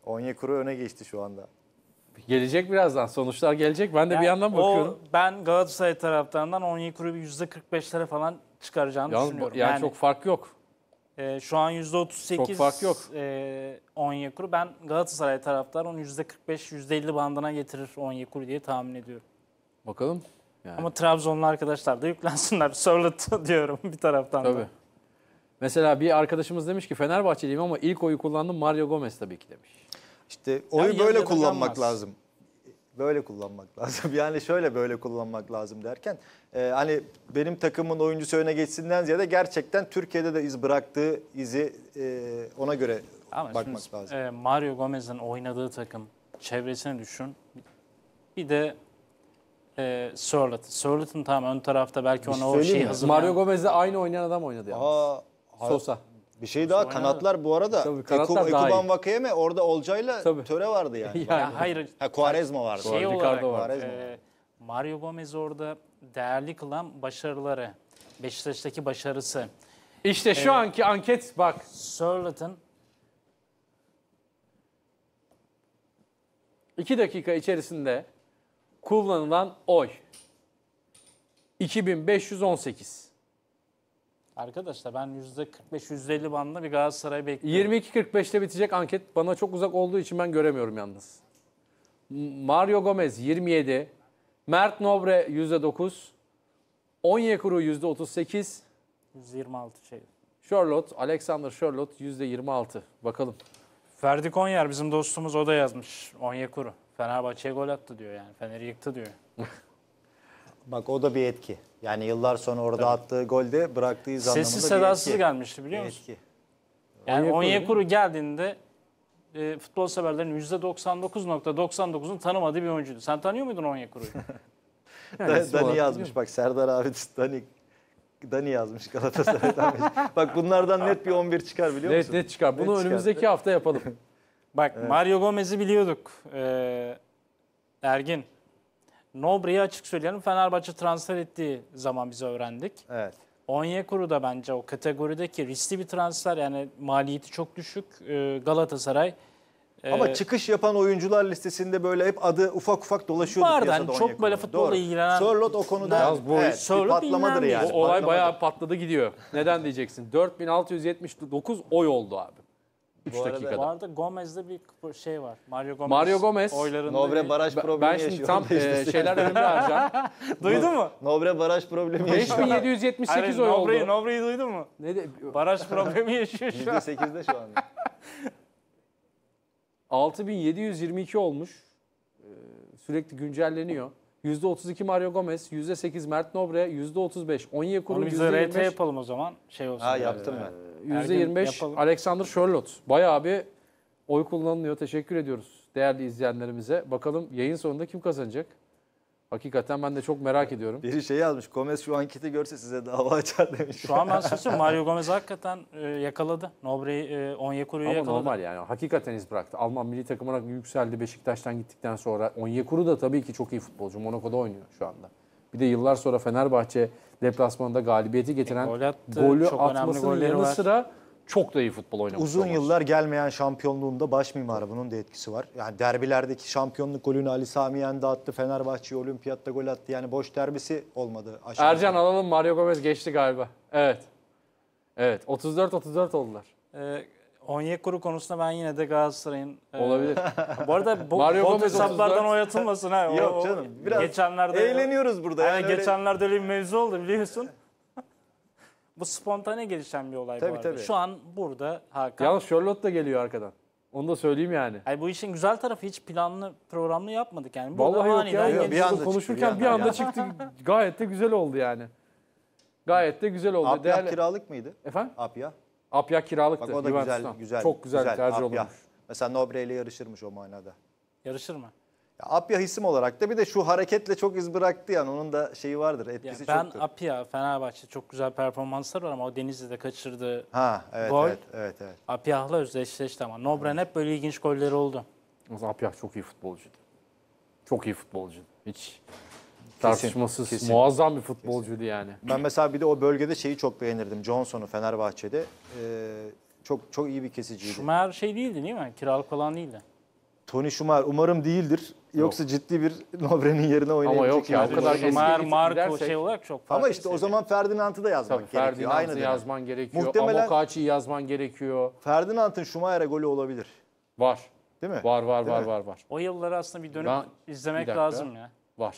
Onyekuru öne geçti şu anda. Gelecek birazdan. Sonuçlar gelecek. Ben de yani bir yandan bakıyorum. O, ben Galatasaray taraftarından Onyekuru'yu %45'lere falan çıkaracağını Yalnız, düşünüyorum. Yani, yani çok fark yok. E, şu an %38 çok fark yok. E, Onyekuru. Ben Galatasaray taraftarı onu %45-%50 bandına getirir Onyekuru diye tahmin ediyorum. Bakalım. Yani. Ama Trabzonlu arkadaşlar da yüklensinler. Charlotte diyorum bir taraftan Tabii. da. Mesela bir arkadaşımız demiş ki Fenerbahçeliyim ama ilk oyu kullandım Mario Gomez tabii ki demiş. İşte oyu yani böyle kullanmak yanmaz. lazım. Böyle kullanmak lazım. Yani şöyle böyle kullanmak lazım derken e, hani benim takımın oyuncusu öne geçsinden ziyade gerçekten Türkiye'de de iz bıraktığı izi e, ona göre ama bakmak şimdi, lazım. E, Mario Gomez'in oynadığı takım çevresini düşün. Bir de e, ee, Sörlet. Sörlet'in tamam ön tarafta belki ona şey o şeyi hazırlayan. Mario Gomez'le aynı oynayan adam oynadı yalnız. Aa, Sosa. Bir şey daha kanatlar bu arada. Tabii, kanatlar Eku, daha iyi. Ekuban orada Olcay'la Töre vardı yani. Yani. hayır Ha Quaresma vardı. şey Ricardo olarak e, Mario Gomez orada değerli kılan başarıları. Beşiktaş'taki başarısı. İşte şu e, anki anket bak. Sörlet'in 2 dakika içerisinde kullanılan oy 2518. Arkadaşlar ben %45-%50 bandında bir Galatasaray bekliyorum. 22.45'te bitecek anket. Bana çok uzak olduğu için ben göremiyorum yalnız. Mario Gomez 27, Mert Nobre %9, Onyekuru %38, 126 şey. Charlotte, Alexander Charlotte %26. Bakalım. Ferdi Konyer bizim dostumuz o da yazmış Onyekuru. Fenerbahçe'ye gol attı diyor yani. Fener'i yıktı diyor. Bak o da bir etki. Yani yıllar sonra orada Tabii. attığı golde bıraktığı anlamında bir etki. Sessiz sedasız gelmişti biliyor musun? Etki. Yani Onyekuru geldiğinde e, futbol severlerin %99.99'un tanımadığı bir oyuncuydu. Sen tanıyor muydun Onyekuru'yu? Dani, Dani yazmış bak Serdar abi Dani Dani yazmış Galatasaray'dan. bak bunlardan net bir 11 çıkar biliyor musun? Net net çıkar. Bunu net önümüzdeki çıkar. hafta yapalım. Bak evet. Mario Gomez'i biliyorduk. Ee, Ergin. Nobre'yi açık söyleyelim. Fenerbahçe transfer ettiği zaman biz öğrendik. Evet. Onyekuru da bence o kategorideki riskli bir transfer. Yani maliyeti çok düşük. Ee, Galatasaray ee, ama çıkış yapan oyuncular listesinde böyle hep adı ufak ufak dolaşıyordu vardı, piyasada. Vardı hani çok böyle futbolla Doğru. ilgilenen. Sörlot o konuda Yalnız bu evet, bir patlamadır yani. O olay patlamadır. bayağı patladı gidiyor. Neden diyeceksin? 4679 oy oldu abi. 3 Bu arada- dakikada. Bu arada Gomez'de bir şey var. Mario Gomez. Mario Gomez. Oylarında Nobre bir- baraj Ben, problemi ben yaşıyor. şimdi tam e, şeyler önümde harcayacağım. Duydu mu? Nobre baraj problemi yaşıyor. 5778 oy oldu. Nobre'yi, Nobre'yi duydun mu? Ne de, Baraj problemi yaşıyor şu an. %8'de şu anda. 6722 olmuş. Ee, sürekli güncelleniyor. %32 Mario Gomez, %8 Mert Nobre, %35 Onyekuru, Onu bize RT %25, yapalım o zaman. Şey olsun. Ha yaptım ben. %25 ee, Yapalım. Alexander Charlotte. Bayağı bir oy kullanılıyor. Teşekkür ediyoruz değerli izleyenlerimize. Bakalım yayın sonunda kim kazanacak? Hakikaten ben de çok merak ediyorum. Biri şey yazmış, Gomez şu anketi görse size dava açar demiş. Şu an ben susuyorum. Mario Gomez hakikaten e, yakaladı. Nobre'yi, e, Onyekuru'yu Ama yakaladı. normal yani. Hakikaten iz bıraktı. Alman milli takım olarak yükseldi Beşiktaş'tan gittikten sonra. Onyekuru da tabii ki çok iyi futbolcu. Monaco'da oynuyor şu anda. Bir de yıllar sonra Fenerbahçe deplasmanında galibiyeti getiren e, gol attı, golü çok atmasının yanı var. sıra çok da iyi futbol oynamış. Uzun olmaz. yıllar gelmeyen şampiyonluğunda baş mimarı bunun da etkisi var. Yani derbilerdeki şampiyonluk golünü Ali Sami Yen'de attı. Fenerbahçe olimpiyatta gol attı. Yani boş derbisi olmadı. Aşağıda. Ercan alalım Mario Gomez geçti galiba. Evet. Evet 34-34 oldular. Ee, Onyekuru konusunda ben yine de Galatasaray'ın... E, Olabilir. E, bu arada bu Mario hesaplardan oyatılmasın ha. Yok canım. Biraz geçenlerde, eğleniyoruz burada. Yani, yani öyle... geçenlerde öyle bir mevzu oldu biliyorsun. Bu spontane gelişen bir olay Tabii, bu arada. tabii. Şu an burada Hakan. Yalnız Charlotte da geliyor arkadan. Onu da söyleyeyim yani. Ay bu işin güzel tarafı hiç planlı programlı yapmadık yani. Vallahi yok ya. maniden Bir anda konuşurken bir bir anda, anda. çıktı. Gayet de güzel oldu yani. Gayet de güzel oldu. Apya Değerli- kiralık mıydı? Efendim? Apya. Apya kiralıktı. Bak o da güzel, güzel. Çok güzel, bir tercih Apya. olmuş. Mesela Nobre ile yarışırmış o manada. Yarışır mı? Ya Apya isim olarak da bir de şu hareketle çok iz bıraktı yani onun da şeyi vardır etkisi ben çoktur. Apia Fenerbahçe çok güzel performanslar var ama o Denizli'de kaçırdığı Ha evet Gol. evet evet. evet. Apiah'la özdeşleşti ama Nobren hep böyle ilginç golleri oldu. Apia çok iyi futbolcuydu. Çok iyi futbolcuydu. Hiç tartışmasız kesin. muazzam bir futbolcuydu yani. Ben mesela bir de o bölgede şeyi çok beğenirdim Johnson'u Fenerbahçe'de. Ee, çok çok iyi bir kesiciydi. Şumer şey değildi değil mi? Kiralık olan değildi. Tony Schumacher umarım değildir. Yoksa yok. ciddi bir Nobre'nin yerine oynayacak. Ama yok ya o kadar Schumacher, Marco şey olarak çok farklı. Ama işte o zaman Ferdinand'ı da yazmak Tabii, gerekiyor. Ferdinand'ı Aynı yazman dönem. gerekiyor. Muhtemelen Amokachi'yi yazman gerekiyor. Ferdinand'ın Schumacher'e golü olabilir. Var. Değil mi? Var var Değil var mi? var var. O yılları aslında bir dönüp ben, izlemek bir lazım ya. Var.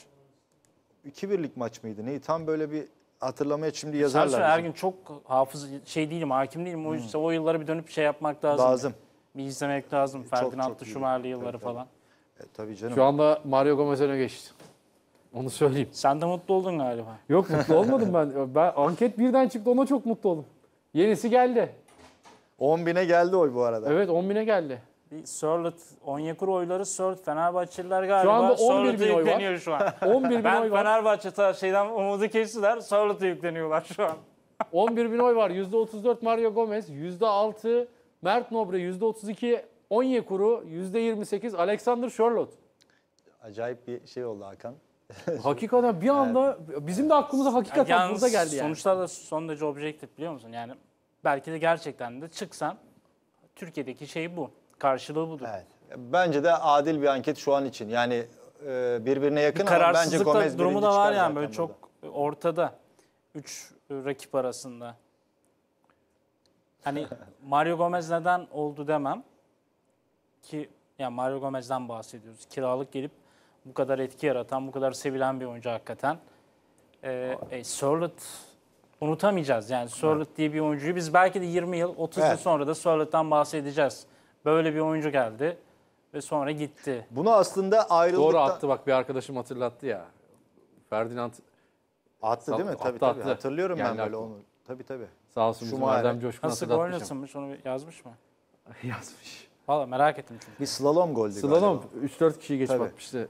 İki birlik maç mıydı? Neyi? Tam böyle bir hatırlamaya şimdi yazarlar. Sen her gün çok hafız şey değilim, hakim değilim. Hmm. O, o yıllara bir dönüp şey yapmak lazım. Lazım. Yani bir izlemek lazım. E, çok, Ferdinand'lı yılları tabii, falan. E, tabii canım. Şu anda Mario Gomez öne geçti. Onu söyleyeyim. Sen de mutlu oldun galiba. Yok mutlu olmadım ben. Ben anket birden çıktı ona çok mutlu oldum. Yenisi geldi. 10 bine geldi oy bu arada. Evet 10 bine geldi. Bir Sörlet, Onyekur oyları Sörlet, Fenerbahçeliler galiba. Şu anda 11 bin oy var. Şu an. 11 bin ben oy var. Fenerbahçe şeyden umudu kestiler. Sörlet'e yükleniyorlar şu an. 11 bin oy var. %34 Mario Gomez, %6 Mert Nobre %32, Onyekuru %28, Alexander Charlotte. Acayip bir şey oldu Hakan. Hakikaten bir anda bizim de aklımıza hakikaten yani burada geldi yani. Sonuçlar da son derece objektif biliyor musun? Yani belki de gerçekten de çıksan Türkiye'deki şey bu. Karşılığı budur. Evet. Bence de adil bir anket şu an için. Yani e, birbirine yakın bir ama bence Gomez durumu da var yani böyle burada. çok ortada. Üç rakip arasında hani Mario Gomez neden oldu demem ki ya yani Mario Gomez'den bahsediyoruz. Kiralık gelip bu kadar etki yaratan, bu kadar sevilen bir oyuncu hakikaten. Ee, e, Sörlet unutamayacağız. Yani Sörlet evet. diye bir oyuncuyu biz belki de 20 yıl, 30 evet. yıl sonra da Sörlet'ten bahsedeceğiz. Böyle bir oyuncu geldi ve sonra gitti. Bunu aslında ayrıldıktan... Doğru attı bak bir arkadaşım hatırlattı ya. Ferdinand Attı değil mi? Tabii attı, tabii. Attı. Hatırlıyorum yani ben böyle onu. Tabii tabii. Sağ olsun bizim Erdem Coşkun Nasıl gol hatırlatmışım. onu yazmış mı? Yazmış. Valla merak ettim çünkü. Bir slalom goldü Slalom galiba. 3-4 kişiyi geçip Tabii. atmıştı.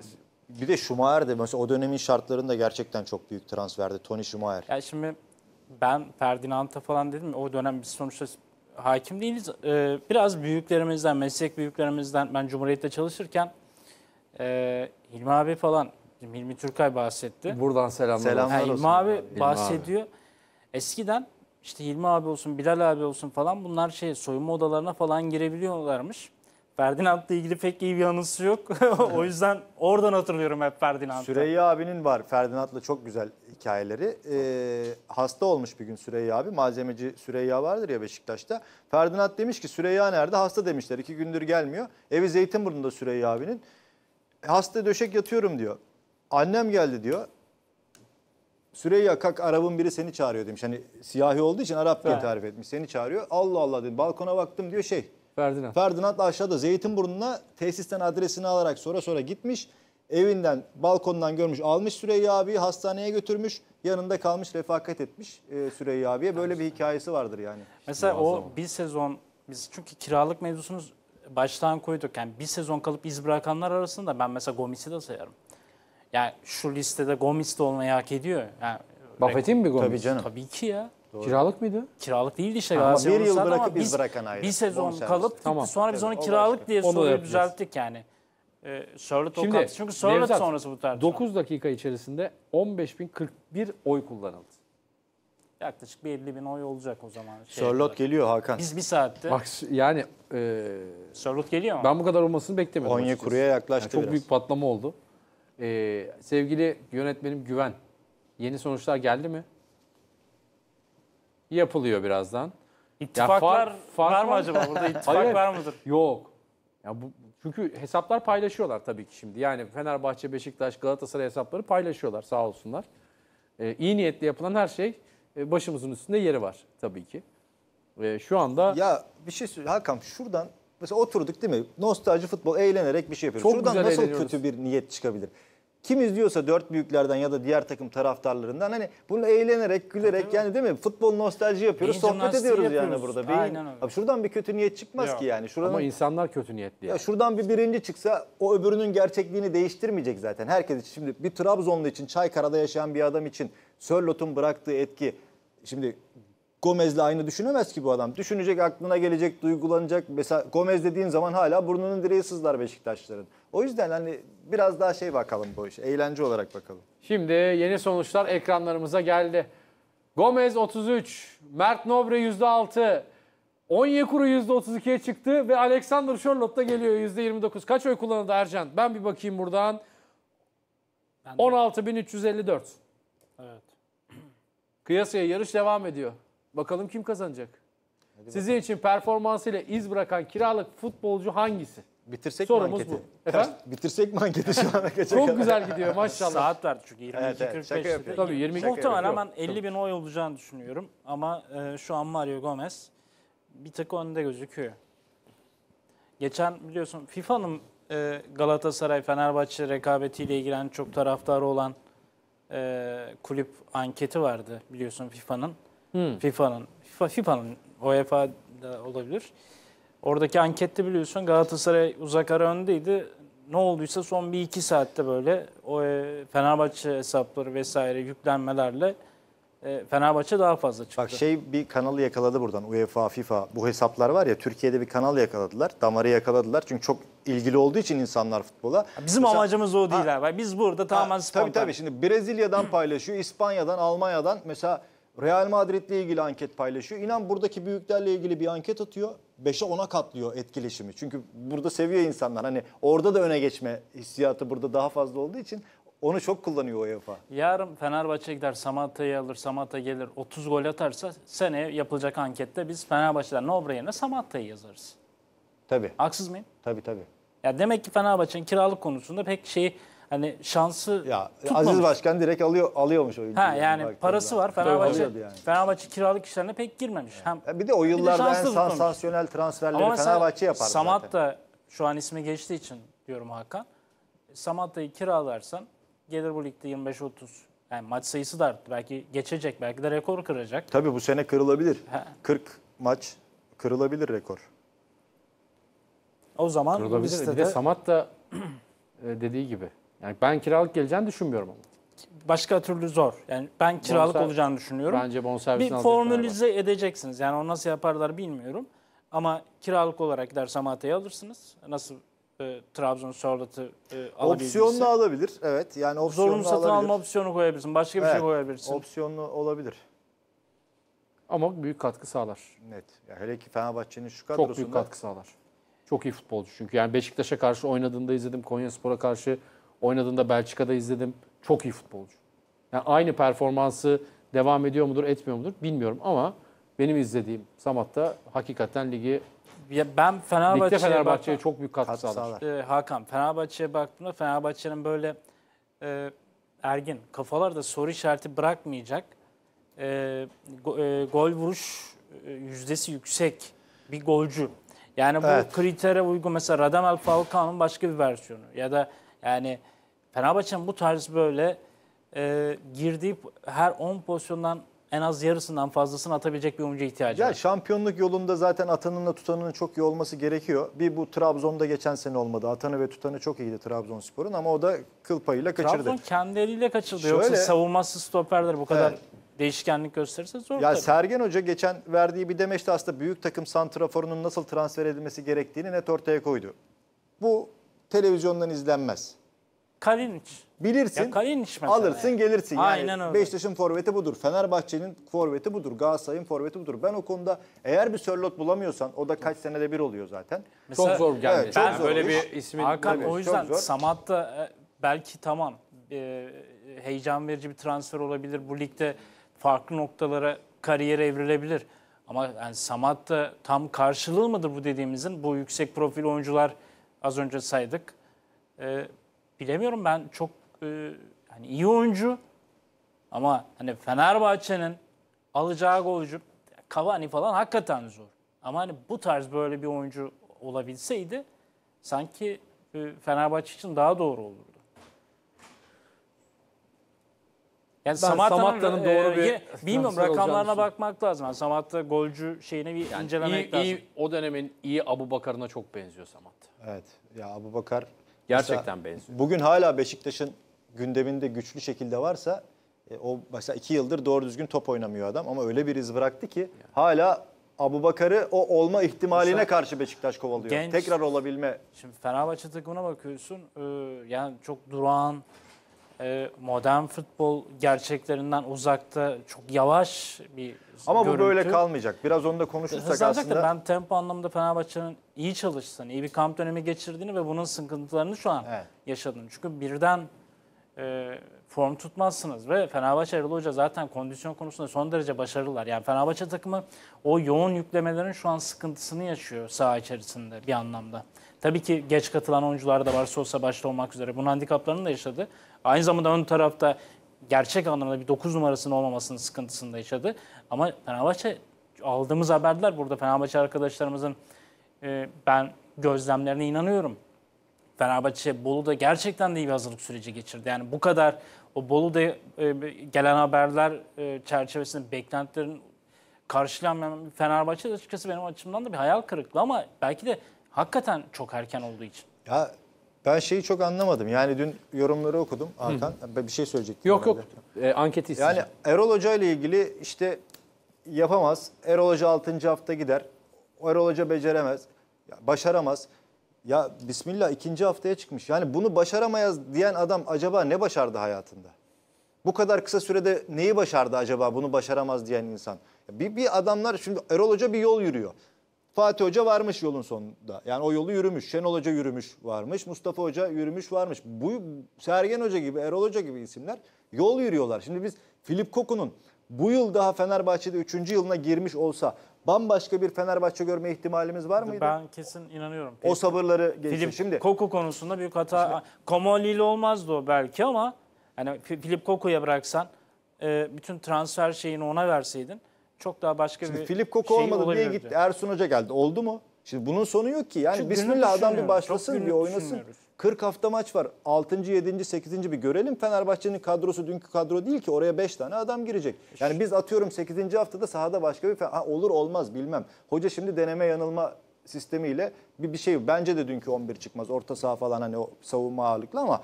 Bir de Schumacher de mesela o dönemin şartlarında gerçekten çok büyük transferdi. Tony Schumacher. Ya şimdi ben Ferdinand'a falan dedim o dönem biz sonuçta hakim değiliz. Ee, biraz büyüklerimizden, meslek büyüklerimizden ben Cumhuriyet'te çalışırken e, Hilmi abi falan, Hilmi Türkay bahsetti. Buradan selamlar. Selam. Selamlar Ha, olsun. İlmi abi bahsediyor. Eskiden işte Hilmi abi olsun, Bilal abi olsun falan bunlar şey soyunma odalarına falan girebiliyorlarmış. Ferdinand'la ilgili pek iyi bir anısı yok. o yüzden oradan hatırlıyorum hep Ferdinand'ı. Süreyya abinin var Ferdinand'la çok güzel hikayeleri. Ee, hasta olmuş bir gün Süreyya abi. Malzemeci Süreyya vardır ya Beşiktaş'ta. Ferdinand demiş ki Süreyya nerede? Hasta demişler. İki gündür gelmiyor. Evi Zeytinburnu'nda Süreyya abinin. Hasta döşek yatıyorum diyor. Annem geldi diyor. Süreyya Kak Arap'ın biri seni çağırıyor demiş. Hani siyahi olduğu için Arap diye tarif etmiş. Seni çağırıyor. Allah Allah dedim. Balkona baktım diyor şey. Ferdinand. Ferdinand aşağıda Zeytinburnu'na tesisten adresini alarak sonra sonra gitmiş. Evinden balkondan görmüş almış Süreyya abi hastaneye götürmüş. Yanında kalmış refakat etmiş e, Süreyya abiye. Böyle bir hikayesi vardır yani. Mesela o bir sezon biz çünkü kiralık mevzusunuz baştan koyduk. Yani bir sezon kalıp iz bırakanlar arasında ben mesela Gomis'i de sayarım. Yani şu listede Gomis de olmayı hak ediyor. Yani, Buffett'in mi Gomis? Tabii canım. Tabii ki ya. Doğru. Kiralık mıydı? Kiralık değildi işte Galatasaray. Bir yıl bırakıp biz, bırakan ayrı. Bir sezon Bonservis. kalıp Tamam. Sonra biz onu kiralık başka. diye soruyu düzelttik yani. Ee, Charlotte Şimdi, Okan. Çünkü Charlotte Nevzat, sonrası bu tarz. 9 dakika içerisinde 15.041 oy kullanıldı. Yaklaşık bir 50 bin oy olacak o zaman. Şey Charlotte olarak. geliyor Hakan. Biz bir saatte. Bak yani. E, Charlotte geliyor mu? Ben bu kadar olmasını beklemiyordum. Konya kuruya yaklaştı yani Çok büyük patlama oldu. Ee, sevgili yönetmenim Güven, yeni sonuçlar geldi mi? Yapılıyor birazdan. İttifaklar far, var mı acaba? Burada ittifak Hayır, var mıdır? Yok. Ya bu, çünkü hesaplar paylaşıyorlar tabii ki şimdi. Yani Fenerbahçe, Beşiktaş, Galatasaray hesapları paylaşıyorlar sağ olsunlar. Ee, iyi niyetle yapılan her şey e, başımızın üstünde yeri var tabii ki. Ee, şu anda... Ya bir şey söyleyeyim Hakan şuradan mesela oturduk değil mi? Nostalji futbol eğlenerek bir şey yapıyoruz. Çok Şuradan nasıl kötü bir niyet çıkabilir? kim izliyorsa dört büyüklerden ya da diğer takım taraftarlarından hani bunu eğlenerek gülerek Tabii. yani değil mi futbol nostalji yapıyoruz Beyin sohbet ediyoruz yapıyoruz. yani burada. Beyin, Aynen öyle. Abi şuradan bir kötü niyet çıkmaz Yok. ki yani. Şuradan, Ama insanlar kötü niyetli. Yani. Ya şuradan bir birinci çıksa o öbürünün gerçekliğini değiştirmeyecek zaten. Herkes için şimdi bir Trabzonlu için Çaykara'da yaşayan bir adam için Sörlot'un bıraktığı etki şimdi Gomez'le aynı düşünemez ki bu adam. Düşünecek, aklına gelecek, duygulanacak. Mesela Gomez dediğin zaman hala burnunun direği sızlar Beşiktaşların. O yüzden hani biraz daha şey bakalım bu iş. Eğlence olarak bakalım. Şimdi yeni sonuçlar ekranlarımıza geldi. Gomez 33, Mert Nobre %6, Onyekuru %32'ye çıktı ve Alexander Charlotte da geliyor %29. Kaç oy kullanıldı Ercan? Ben bir bakayım buradan. 16.354. Evet. Kıyasaya yarış devam ediyor. Bakalım kim kazanacak? Hadi Sizin bakalım. için performansıyla iz bırakan kiralık futbolcu hangisi? Bitirsek Sorumuz mi anketi? bu. Efendim? Bitirsek mi anketi şu ana kadar? Çok güzel gidiyor maşallah. Saat var çünkü 22 evet, evet. Tabii 20 Şaka Muhtemelen yapıyor. 50 bin oy olacağını düşünüyorum. Ama e, şu an Mario Gomez bir tık önde gözüküyor. Geçen biliyorsun FIFA'nın e, Galatasaray Fenerbahçe rekabetiyle ilgilenen çok taraftarı olan e, kulüp anketi vardı biliyorsun FIFA'nın. Hmm. FIFA'nın FIFA, FIFA'nın UEFA'da olabilir. Oradaki ankette biliyorsun Galatasaray uzak ara öndeydi. Ne olduysa son bir iki saatte böyle o e, Fenerbahçe hesapları vesaire yüklenmelerle e, Fenerbahçe daha fazla çıktı. Bak şey bir kanalı yakaladı buradan UEFA, FIFA bu hesaplar var ya Türkiye'de bir kanal yakaladılar. Damarı yakaladılar çünkü çok ilgili olduğu için insanlar futbola. Bizim Mesela, amacımız o değil ha, abi. Biz burada tamamen ha, spontan. Tabii tabii şimdi Brezilya'dan paylaşıyor, İspanya'dan, Almanya'dan. Mesela Real Madrid'le ilgili anket paylaşıyor. İnan buradaki büyüklerle ilgili bir anket atıyor. 5'e 10'a katlıyor etkileşimi. Çünkü burada seviyor insanlar. Hani orada da öne geçme hissiyatı burada daha fazla olduğu için onu çok kullanıyor UEFA. Yarın Fenerbahçe gider Samatta'yı alır, Samatta gelir 30 gol atarsa seneye yapılacak ankette biz Fenerbahçe'den Nobra yerine Samatta'yı yazarız. Tabii. Haksız mıyım? Tabii tabii. Ya demek ki Fenerbahçe'nin kiralık konusunda pek şey Hani şansı ya, tutmamış. Aziz Başkan direkt alıyor alıyormuş oyuncu. Ha yani, parası var. Fenerbahçe yani. Fenerbahçe kiralık işlerine pek girmemiş. Hem bir de o yıllarda en sansasyonel transferleri Ama Fenerbahçe yapar Samat da şu an ismi geçtiği için diyorum Hakan. Samatta'yı kiralarsan gelir bu ligde 25-30. Yani maç sayısı da arttı. Belki geçecek, belki de rekor kıracak. Tabii bu sene kırılabilir. He. 40 maç kırılabilir rekor. O zaman bu listede... Bir de Samat da e, dediği gibi yani ben kiralık geleceğini düşünmüyorum ama. Başka türlü zor. Yani ben kiralık Bonser, olacağını düşünüyorum. Bence bonservis Bir formülize edeceksiniz. Yani onu nasıl yaparlar bilmiyorum. Ama kiralık olarak gider samateyi alırsınız. Nasıl e, Trabzon Sörlat'ı e, alabilirsin. da alabilir. Evet. Yani opsiyonlu Zorunlu satın alabilir. alma opsiyonu koyabilirsin. Başka bir şey evet. şey koyabilirsin. Opsiyonlu olabilir. Ama büyük katkı sağlar. Net. Ya hele ki Fenerbahçe'nin şu kadrosunda. Çok büyük katkı sağlar. Çok iyi futbolcu çünkü. Yani Beşiktaş'a karşı oynadığında izledim. Konyaspor'a karşı Oynadığında Belçika'da izledim. Çok iyi futbolcu. Yani aynı performansı devam ediyor mudur, etmiyor mudur bilmiyorum ama benim izlediğim samatta hakikaten ligi ya ben Fenerbahçe'ye Fenerbahçe'ye çok büyük katkı, katkı sağlamış. Ee, Hakan Fenerbahçe'ye baktığımda Fenerbahçe'nin böyle e, ergin da soru işareti bırakmayacak e, go, e, gol vuruş e, yüzdesi yüksek bir golcü. Yani bu evet. kritere uygun mesela Radamel Falcao'nun başka bir versiyonu ya da yani Fenerbahçe'nin bu tarz böyle e, girdiği her 10 pozisyondan en az yarısından fazlasını atabilecek bir oyuncu ihtiyacı ya var. Şampiyonluk yolunda zaten Atan'ın atanınla tutanının çok iyi olması gerekiyor. Bir bu Trabzon'da geçen sene olmadı. Atanı ve tutanı çok iyiydi Trabzonspor'un ama o da kıl payıyla kaçırdı. Trabzon kendi eliyle kaçırdı. Şöyle, Yoksa savunmasız stoperler bu kadar evet. değişkenlik gösterirse zor. Ya tabii. Sergen Hoca geçen verdiği bir demeçte aslında büyük takım santraforunun nasıl transfer edilmesi gerektiğini net ortaya koydu. Bu televizyondan izlenmez. Kalinic. Bilirsin, Ya Kalinic mesela alırsın yani. gelirsin. Yani Aynen öyle. Beşiktaş'ın forveti budur, Fenerbahçe'nin forveti budur, Galatasaray'ın forveti budur. Ben o konuda eğer bir Sörlot bulamıyorsan, o da kaç senede bir oluyor zaten. Mesela, Çok zor gelmiş. Evet, çok ben zor böyle iş. bir ismin Hakan o yüzden Samat da e, belki tamam e, heyecan verici bir transfer olabilir. Bu ligde farklı noktalara kariyere evrilebilir. Ama yani Samat da tam karşılığı mıdır bu dediğimizin? Bu yüksek profil oyuncular az önce saydık. E, bilemiyorum ben çok e, hani iyi oyuncu ama hani Fenerbahçe'nin alacağı golcü Cavani falan hakikaten zor. Ama hani bu tarz böyle bir oyuncu olabilseydi sanki e, Fenerbahçe için daha doğru olurdu. Yani Samatta'nın e, doğru bir e, bilmiyorum rakamlarına bakmak lazım. Yani Samatta golcü şeyini bir yani incelemek iyi, lazım. İyi o dönemin iyi Abu Bakar'ına çok benziyor Samat. Evet. Ya Abu Bakar Gerçekten mesela, benziyor. Bugün hala Beşiktaş'ın gündeminde güçlü şekilde varsa e, o mesela iki yıldır doğru düzgün top oynamıyor adam ama öyle bir iz bıraktı ki yani. hala Abu Bakar'ı o olma ihtimaline mesela, karşı Beşiktaş kovalıyor. Genç, Tekrar olabilme. Şimdi Fenerbahçe takımına bakıyorsun e, yani çok durağan ee, modern futbol gerçeklerinden uzakta çok yavaş bir Ama görüntü. bu böyle kalmayacak. Biraz onu da konuşursak aslında. ben tempo anlamında Fenerbahçe'nin iyi çalıştığını, iyi bir kamp dönemi geçirdiğini ve bunun sıkıntılarını şu an evet. yaşadığını. Çünkü birden e, form tutmazsınız ve Fenerbahçe Erol Hoca zaten kondisyon konusunda son derece başarılılar. Yani Fenerbahçe takımı o yoğun yüklemelerin şu an sıkıntısını yaşıyor saha içerisinde bir anlamda. Tabii ki geç katılan oyuncular da varsa olsa başta olmak üzere bunun handikaplarını da yaşadı. Aynı zamanda ön tarafta gerçek anlamda bir 9 numarasının olmamasının sıkıntısında yaşadı. Ama Fenerbahçe aldığımız haberler burada Fenerbahçe arkadaşlarımızın e, ben gözlemlerine inanıyorum. Fenerbahçe Bolu'da gerçekten de iyi bir hazırlık süreci geçirdi. Yani bu kadar o Bolu'da e, gelen haberler e, çerçevesinde beklentilerin karşılanmayan Fenerbahçe açıkçası benim açımdan da bir hayal kırıklığı ama belki de hakikaten çok erken olduğu için. Ya ben şeyi çok anlamadım. Yani dün yorumları okudum Hakan. Hı. Bir şey söyleyecektim. Yok herhalde. yok. E, anketi istedim. Yani Erol Hoca ile ilgili işte yapamaz. Erol Hoca 6. hafta gider. Erol Hoca beceremez. Başaramaz. Ya bismillah ikinci haftaya çıkmış. Yani bunu başaramayız diyen adam acaba ne başardı hayatında? Bu kadar kısa sürede neyi başardı acaba bunu başaramaz diyen insan? Bir, bir adamlar şimdi Erol Hoca bir yol yürüyor. Fatih Hoca varmış yolun sonunda. Yani o yolu yürümüş. Şenol Hoca yürümüş varmış. Mustafa Hoca yürümüş varmış. Bu Sergen Hoca gibi, Erol Hoca gibi isimler yol yürüyorlar. Şimdi biz Filip Koku'nun bu yıl daha Fenerbahçe'de 3. yılına girmiş olsa bambaşka bir Fenerbahçe görme ihtimalimiz var mıydı? Ben kesin inanıyorum. O sabırları geçti. Filip Şimdi, Koku konusunda büyük hata. Şimdi, Komoli'li olmazdı o belki ama yani Filip Koku'ya bıraksan e, bütün transfer şeyini ona verseydin çok daha başka Şimdi bir Filip Koku şey olmadı diye gitti. Ersun Hoca geldi. Oldu mu? Şimdi bunun sonu yok ki. Yani bismillah adam bir başlasın bir oynasın. 40 hafta maç var. 6. 7. 8. bir görelim. Fenerbahçe'nin kadrosu dünkü kadro değil ki. Oraya 5 tane adam girecek. Yani biz atıyorum 8. haftada sahada başka bir ha, olur olmaz bilmem. Hoca şimdi deneme yanılma sistemiyle bir, bir şey bence de dünkü 11 çıkmaz. Orta saha falan hani o savunma ağırlıklı ama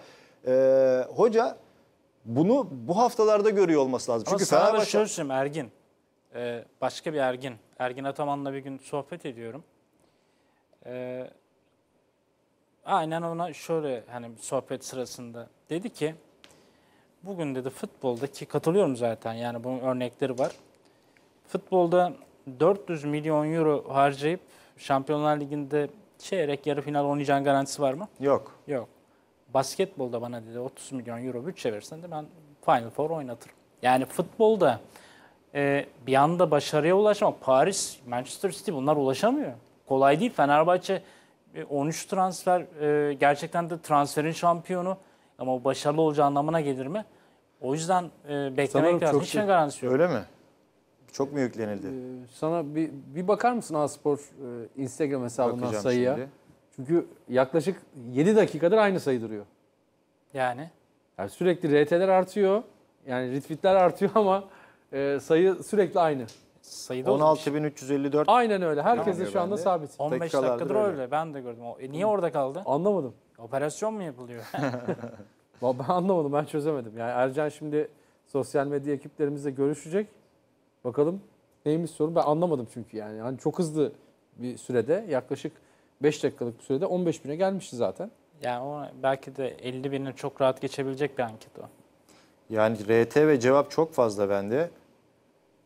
e, hoca bunu bu haftalarda görüyor olması lazım. Ama Çünkü Fenerbahçe şöyle Ergin e, başka bir Ergin, Ergin Ataman'la bir gün sohbet ediyorum. E, aynen ona şöyle hani sohbet sırasında dedi ki bugün dedi futboldaki katılıyorum zaten yani bunun örnekleri var. Futbolda 400 milyon euro harcayıp Şampiyonlar Ligi'nde çeyrek yarı final oynayacağın garantisi var mı? Yok. Yok. Basketbolda bana dedi 30 milyon euro bütçe versen de ben Final Four oynatırım. Yani futbolda e, bir anda başarıya ulaşmak. Paris, Manchester City bunlar ulaşamıyor. Kolay değil. Fenerbahçe 13 e, transfer e, gerçekten de transferin şampiyonu ama başarılı olacağı anlamına gelir mi? O yüzden e, beklemek Sanırım lazım. Hiçbir şey, garantisi yok. Öyle mi? Çok mu yüklenildi? Ee, sana bir, bir bakar mısın Aspor e, Instagram hesabından Bakacağım sayıya? Şimdi. Çünkü yaklaşık 7 dakikadır aynı sayı duruyor. Yani? yani sürekli RT'ler artıyor. Yani retweetler artıyor ama e, sayı sürekli aynı. Sayıda 16.354. Şey. Aynen öyle. Herkes şu anda sabit. 15 dakikadır öyle. öyle. Ben de gördüm. E, niye orada kaldı? Anlamadım. Operasyon mu yapılıyor? Va- Ben anlamadım. Ben çözemedim. Yani Ercan şimdi sosyal medya ekiplerimizle görüşecek. Bakalım neymiş sorun. Ben anlamadım çünkü yani. Hani çok hızlı bir sürede yaklaşık 5 dakikalık bir sürede 15 bine gelmişti zaten. yani o belki de 50 bini çok rahat geçebilecek bir anket o. Yani RT ve cevap çok fazla bende.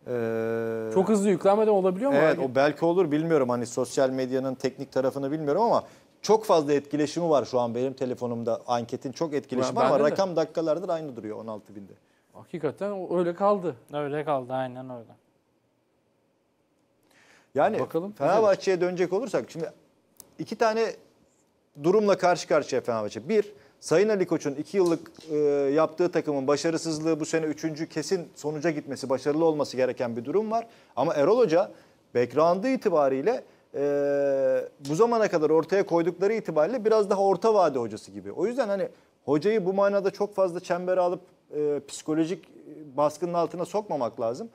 Ee, çok hızlı yüklenmeden olabiliyor mu? Evet o belki olur bilmiyorum hani sosyal medyanın teknik tarafını bilmiyorum ama çok fazla etkileşimi var şu an benim telefonumda anketin çok etkileşimi ben, ama de rakam de. dakikalardır aynı duruyor 16 binde. Hakikaten öyle kaldı. Öyle kaldı aynen öyle. Yani Bakalım, Fenerbahçe'ye dönecek olursak şimdi iki tane durumla karşı karşıya Fenerbahçe. Bir Sayın Ali Koç'un 2 yıllık e, yaptığı takımın başarısızlığı bu sene 3. kesin sonuca gitmesi, başarılı olması gereken bir durum var. Ama Erol Hoca background'ı itibariyle e, bu zamana kadar ortaya koydukları itibariyle biraz daha orta vade hocası gibi. O yüzden hani hocayı bu manada çok fazla çembere alıp e, psikolojik e, baskının altına sokmamak lazım.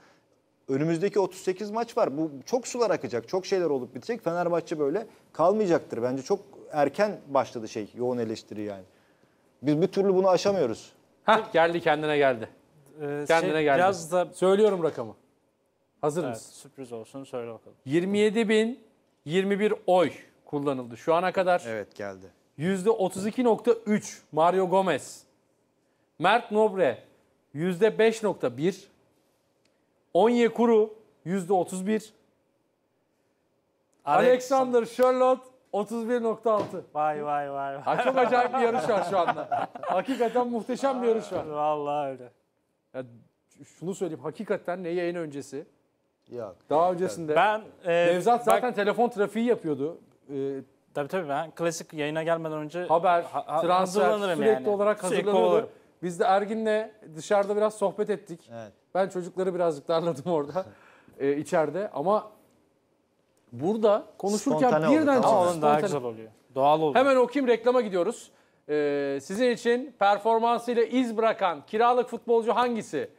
Önümüzdeki 38 maç var. Bu çok sular akacak. Çok şeyler olup bitecek. Fenerbahçe böyle kalmayacaktır. Bence çok erken başladı şey yoğun eleştiri yani. Biz bir türlü bunu aşamıyoruz. Hah geldi kendine geldi. Ee, şey, kendine şey, geldi. Biraz da... Söylüyorum rakamı. Hazır evet, mısın? Sürpriz olsun söyle bakalım. 27 bin 21 oy kullanıldı şu ana kadar. Evet geldi. %32.3 Mario Gomez. Mert Nobre %5.1. Onye Kuru %31. Alexander Sherlock 31.6. Vay vay vay. vay. Ha, çok acayip bir yarış var şu anda. hakikaten muhteşem bir yarış var. Vallahi öyle. Ya, şunu söyleyeyim hakikaten ne yayın öncesi? Yok. Daha öncesinde. Ben e, Nevzat zaten bak, telefon trafiği yapıyordu. E, tabii tabii ben klasik yayına gelmeden önce haber, ha, transfer sürekli yani. olarak hazırlanıyordu. Biz de Ergin'le dışarıda biraz sohbet ettik. Evet. Ben çocukları birazcık darladım orada. e, içeride ama Burada konuşurken spontane birden oldu, tamam. daha güzel oluyor. Doğal oluyor. Hemen okuyayım reklama gidiyoruz. Ee, sizin için performansıyla iz bırakan kiralık futbolcu hangisi?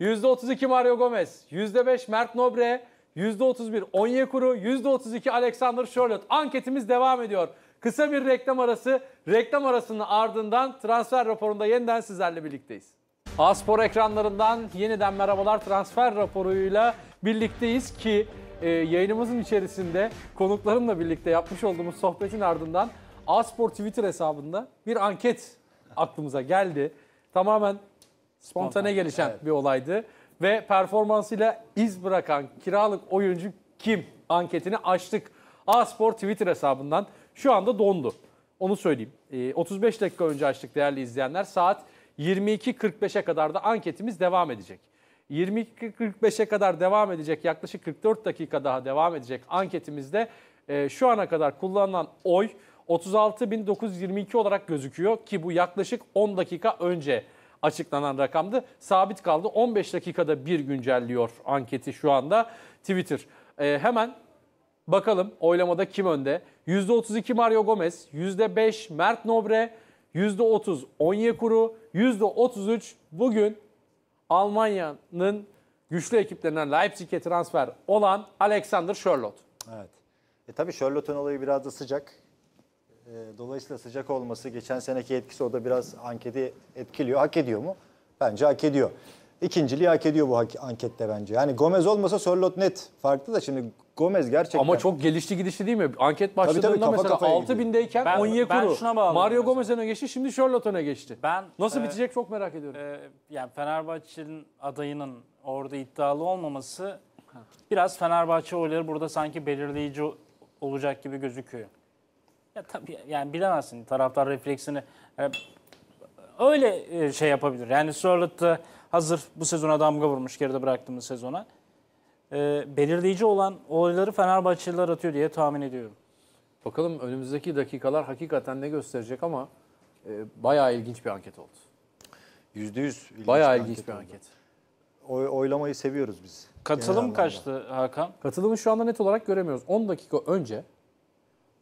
%32 Mario Gomez, %5 Mert Nobre, %31 Onyekuru, %32 Alexander Charlotte. Anketimiz devam ediyor. Kısa bir reklam arası. Reklam arasının ardından transfer raporunda yeniden sizlerle birlikteyiz. Aspor ekranlarından yeniden merhabalar transfer raporuyla birlikteyiz ki e, yayınımızın içerisinde konuklarımla birlikte yapmış olduğumuz sohbetin ardından Aspor Twitter hesabında bir anket aklımıza geldi. Tamamen spontane, gelişen evet. bir olaydı. Ve performansıyla iz bırakan kiralık oyuncu kim anketini açtık. Aspor Twitter hesabından şu anda dondu. Onu söyleyeyim. E, 35 dakika önce açtık değerli izleyenler. Saat 22.45'e kadar da anketimiz devam edecek. 22.45'e kadar devam edecek yaklaşık 44 dakika daha devam edecek anketimizde e, şu ana kadar kullanılan oy 36.922 olarak gözüküyor ki bu yaklaşık 10 dakika önce açıklanan rakamdı. Sabit kaldı 15 dakikada bir güncelliyor anketi şu anda Twitter. E, hemen bakalım oylamada kim önde? %32 Mario Gomez, %5 Mert Nobre, %30 Onyekuru, %33 bugün Almanya'nın güçlü ekiplerinden Leipzig'e transfer olan Alexander Sherlock. Evet. E tabii Sherlock'un olayı biraz da sıcak. E, dolayısıyla sıcak olması geçen seneki etkisi o da biraz anketi etkiliyor. Hak ediyor mu? Bence hak ediyor. İkinciliği hak ediyor bu ankette bence. Yani Gomez olmasa Sherlock net farklı da şimdi Gomez gerçekten. Ama çok gelişti gidişti değil mi? Anket başladığında tabii, tabii, kafa mesela 6000'deyken Ben- ben şuna Mario mesela. Gomez öne geçti, şimdi Charlotte öne geçti. Ben, Nasıl e, bitecek çok merak ediyorum. Ee, yani Fenerbahçe'nin adayının orada iddialı olmaması biraz Fenerbahçe oyları burada sanki belirleyici olacak gibi gözüküyor. Ya tabii yani bilemezsin taraftar refleksini e, öyle e, şey yapabilir. Yani Charlotte da hazır bu sezona damga vurmuş geride bıraktığımız sezona e, belirleyici olan olayları Fenerbahçeliler atıyor diye tahmin ediyorum. Bakalım önümüzdeki dakikalar hakikaten ne gösterecek ama e, bayağı ilginç bir anket oldu. Yüzde yüz ilginç Bayağı bir ilginç anket bir anket. Oy, oylamayı seviyoruz biz. Katılım kaçtı Hakan? Katılımı şu anda net olarak göremiyoruz. 10 dakika önce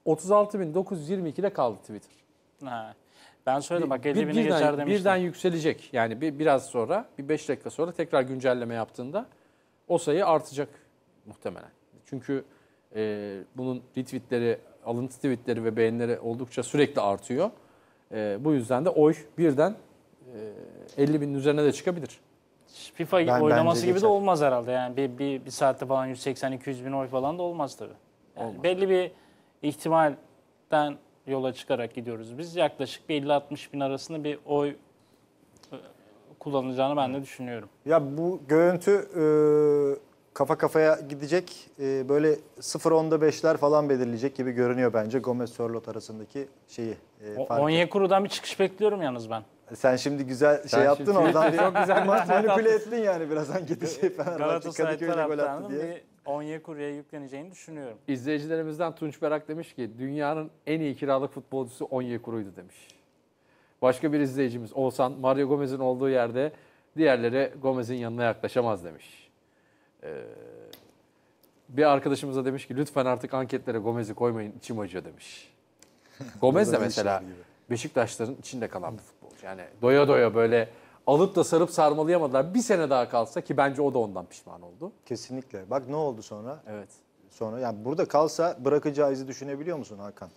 36.922'de kaldı Twitter. Ha. Ben söyledim bak 50 geçer demiştim. birden yükselecek. Yani bir biraz sonra, bir 5 dakika sonra tekrar güncelleme yaptığında o sayı artacak muhtemelen. Çünkü e, bunun retweetleri, alıntı tweetleri ve beğenileri oldukça sürekli artıyor. E, bu yüzden de oy birden e, 50 binin üzerine de çıkabilir. FIFA ben, oynaması gibi geçer. de olmaz herhalde. Yani bir, bir, bir saatte falan 180-200 bin oy falan da olmaz tabii. Yani olmaz. Belli bir ihtimalden yola çıkarak gidiyoruz. Biz yaklaşık 50-60 bin arasında bir oy kullanılacağını ben de düşünüyorum. Ya bu görüntü e, kafa kafaya gidecek. E, böyle 0-10'da 5'ler falan belirleyecek gibi görünüyor bence Gomez Sörlot arasındaki şeyi. E, Onyekuru'dan bir çıkış bekliyorum yalnız ben. Sen şimdi güzel şey Sen yaptın şimdi oradan çok güzel maç manipüle ettin yani birazdan anketi şey ee, Fenerbahçe Kadıköy'de gol attı diye. Bir Onyekuru'ya yükleneceğini düşünüyorum. İzleyicilerimizden Tunç Berak demiş ki dünyanın en iyi kiralık futbolcusu Onyekuru'ydu demiş. Başka bir izleyicimiz Olsan Mario Gomez'in olduğu yerde diğerleri Gomez'in yanına yaklaşamaz demiş. Ee, bir arkadaşımıza demiş ki lütfen artık anketlere Gomez'i koymayın içim acıyor demiş. Gomez de mesela Beşiktaşların içinde kalan bir futbolcu. Yani doya doya böyle alıp da sarıp sarmalayamadılar. Bir sene daha kalsa ki bence o da ondan pişman oldu. Kesinlikle. Bak ne oldu sonra? Evet. Sonra yani burada kalsa bırakacağı izi düşünebiliyor musun Hakan?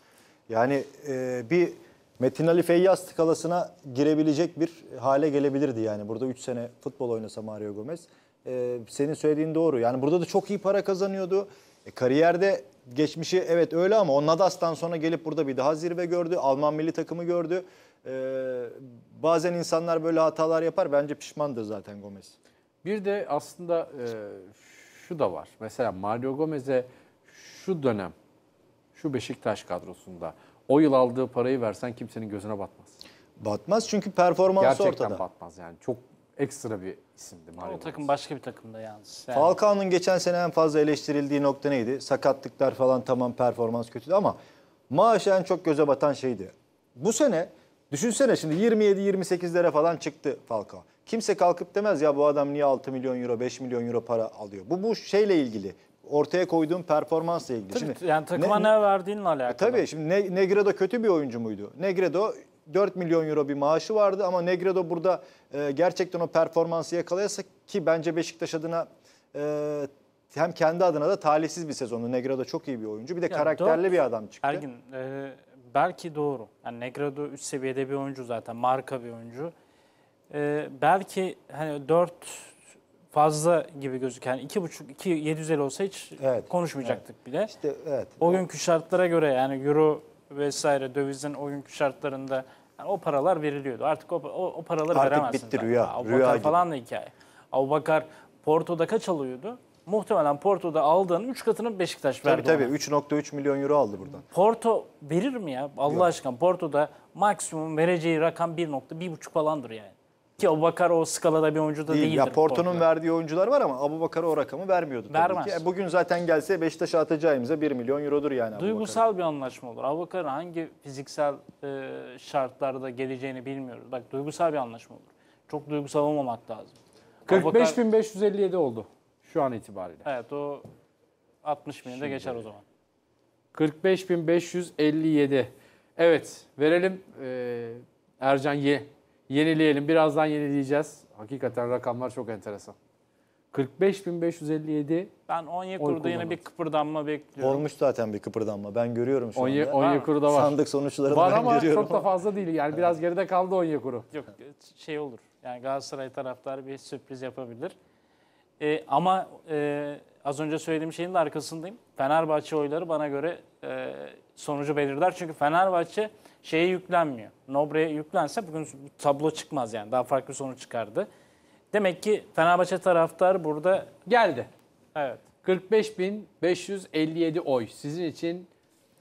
Yani e, bir Metin Ali Feyyaz skalasına girebilecek bir hale gelebilirdi yani. Burada 3 sene futbol oynasa Mario Gomez. Ee, senin söylediğin doğru. Yani burada da çok iyi para kazanıyordu. E, kariyerde geçmişi evet öyle ama o Nadas'tan sonra gelip burada bir daha zirve gördü. Alman milli takımı gördü. Ee, bazen insanlar böyle hatalar yapar. Bence pişmandır zaten Gomez. Bir de aslında e, şu da var. Mesela Mario Gomez'e şu dönem, şu Beşiktaş kadrosunda o yıl aldığı parayı versen kimsenin gözüne batmaz. Batmaz çünkü performansı Gerçekten ortada. Gerçekten batmaz yani. Çok ekstra bir isimdi. Mario o takım başka bir takımda yalnız. Yani. Falcao'nun geçen sene en fazla eleştirildiği nokta neydi? Sakatlıklar falan tamam performans kötüydü ama maaş en çok göze batan şeydi. Bu sene düşünsene şimdi 27-28'lere falan çıktı Falcao. Kimse kalkıp demez ya bu adam niye 6 milyon euro 5 milyon euro para alıyor. Bu bu şeyle ilgili ortaya koyduğun performansla ilgili. Tabii, şimdi, yani takıma ne, ne verdiğinle alakalı. E, tabii şimdi ne, Negredo kötü bir oyuncu muydu? Negredo 4 milyon euro bir maaşı vardı ama Negredo burada e, gerçekten o performansı yakalayasa ki bence Beşiktaş adına e, hem kendi adına da talihsiz bir sezonu. Negredo çok iyi bir oyuncu. Bir de ya karakterli doğru. bir adam çıktı. Ergin e, belki doğru. Yani Negredo üst seviyede bir oyuncu zaten. Marka bir oyuncu. E, belki hani 4 fazla gibi gözüken 2,5 2 750 olsa hiç evet, konuşmayacaktık evet. bile. İşte evet. O günkü şartlara göre yani euro vesaire dövizin o günkü şartlarında yani o paralar veriliyordu. Artık o, o, o paraları Artık veremezsin. Artık bitti zaten. rüya. Avubakar falan da hikaye. Avubakar Porto'da kaç alıyordu? Muhtemelen Porto'da aldığın 3 katını Beşiktaş tabii verdi. Tabii tabii 3.3 milyon euro aldı buradan. Porto verir mi ya? Allah Yok. aşkına Porto'da maksimum vereceği rakam 1.1.5 falandır yani. Ki Abubakar o skalada bir oyuncu da değil. değildir. Ya Porto'nun Porto. verdiği oyuncular var ama Abubakar o rakamı vermiyordu tabii Vermez. ki. E, bugün zaten gelse Beşiktaş'a atacağımıza 1 milyon eurodur yani Duygusal bir anlaşma olur. Abu Abubakar hangi fiziksel e, şartlarda geleceğini bilmiyoruz. Bak duygusal bir anlaşma olur. Çok duygusal olmamak lazım. 45.557 oldu şu an itibariyle. Evet o 60 bini de geçer o zaman. 45.557. Evet verelim e, Ercan Ye Yenileyelim. Birazdan yenileyeceğiz. Hakikaten rakamlar çok enteresan. 45.557 Ben Oy Onyekuru'da yine kullanıldı. bir kıpırdanma bekliyorum. Olmuş zaten bir kıpırdanma. Ben görüyorum şu Onye, anda. Onyekuru da var. Sandık sonuçlarını var ben ama çok da fazla değil. Yani biraz geride kaldı Onyekuru. Yok şey olur. Yani Galatasaray taraftarı bir sürpriz yapabilir. E, ama e, az önce söylediğim şeyin de arkasındayım. Fenerbahçe oyları bana göre e, sonucu belirler. Çünkü Fenerbahçe şeye yüklenmiyor. Nobre'ye yüklense bugün tablo çıkmaz yani. Daha farklı sonuç çıkardı. Demek ki Fenerbahçe taraftarı burada... Geldi. Evet. 45.557 oy. Sizin için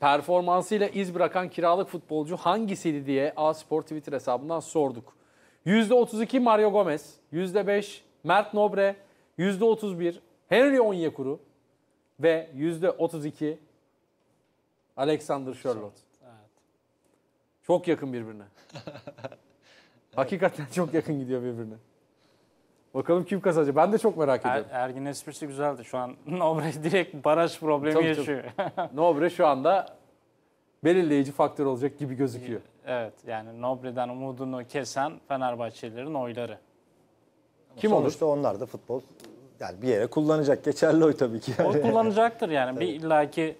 performansıyla iz bırakan kiralık futbolcu hangisiydi diye A Spor Twitter hesabından sorduk. %32 Mario Gomez, %5 Mert Nobre, %31 Henry Onyekuru ve %32 Alexander Charlotte. Çok yakın birbirine. Hakikaten çok yakın gidiyor birbirine. Bakalım kim kazanacak? Ben de çok merak er, ediyorum. Er, Ergin esprisi güzeldi. Şu an Nobre direkt baraj problemi tabii, yaşıyor. Tabii. Nobre şu anda belirleyici faktör olacak gibi gözüküyor. Evet yani Nobre'den umudunu kesen Fenerbahçelilerin oyları. kim Sonuçta olur? onlar da futbol yani bir yere kullanacak. Geçerli oy tabii ki. Yani. O kullanacaktır yani. bir illaki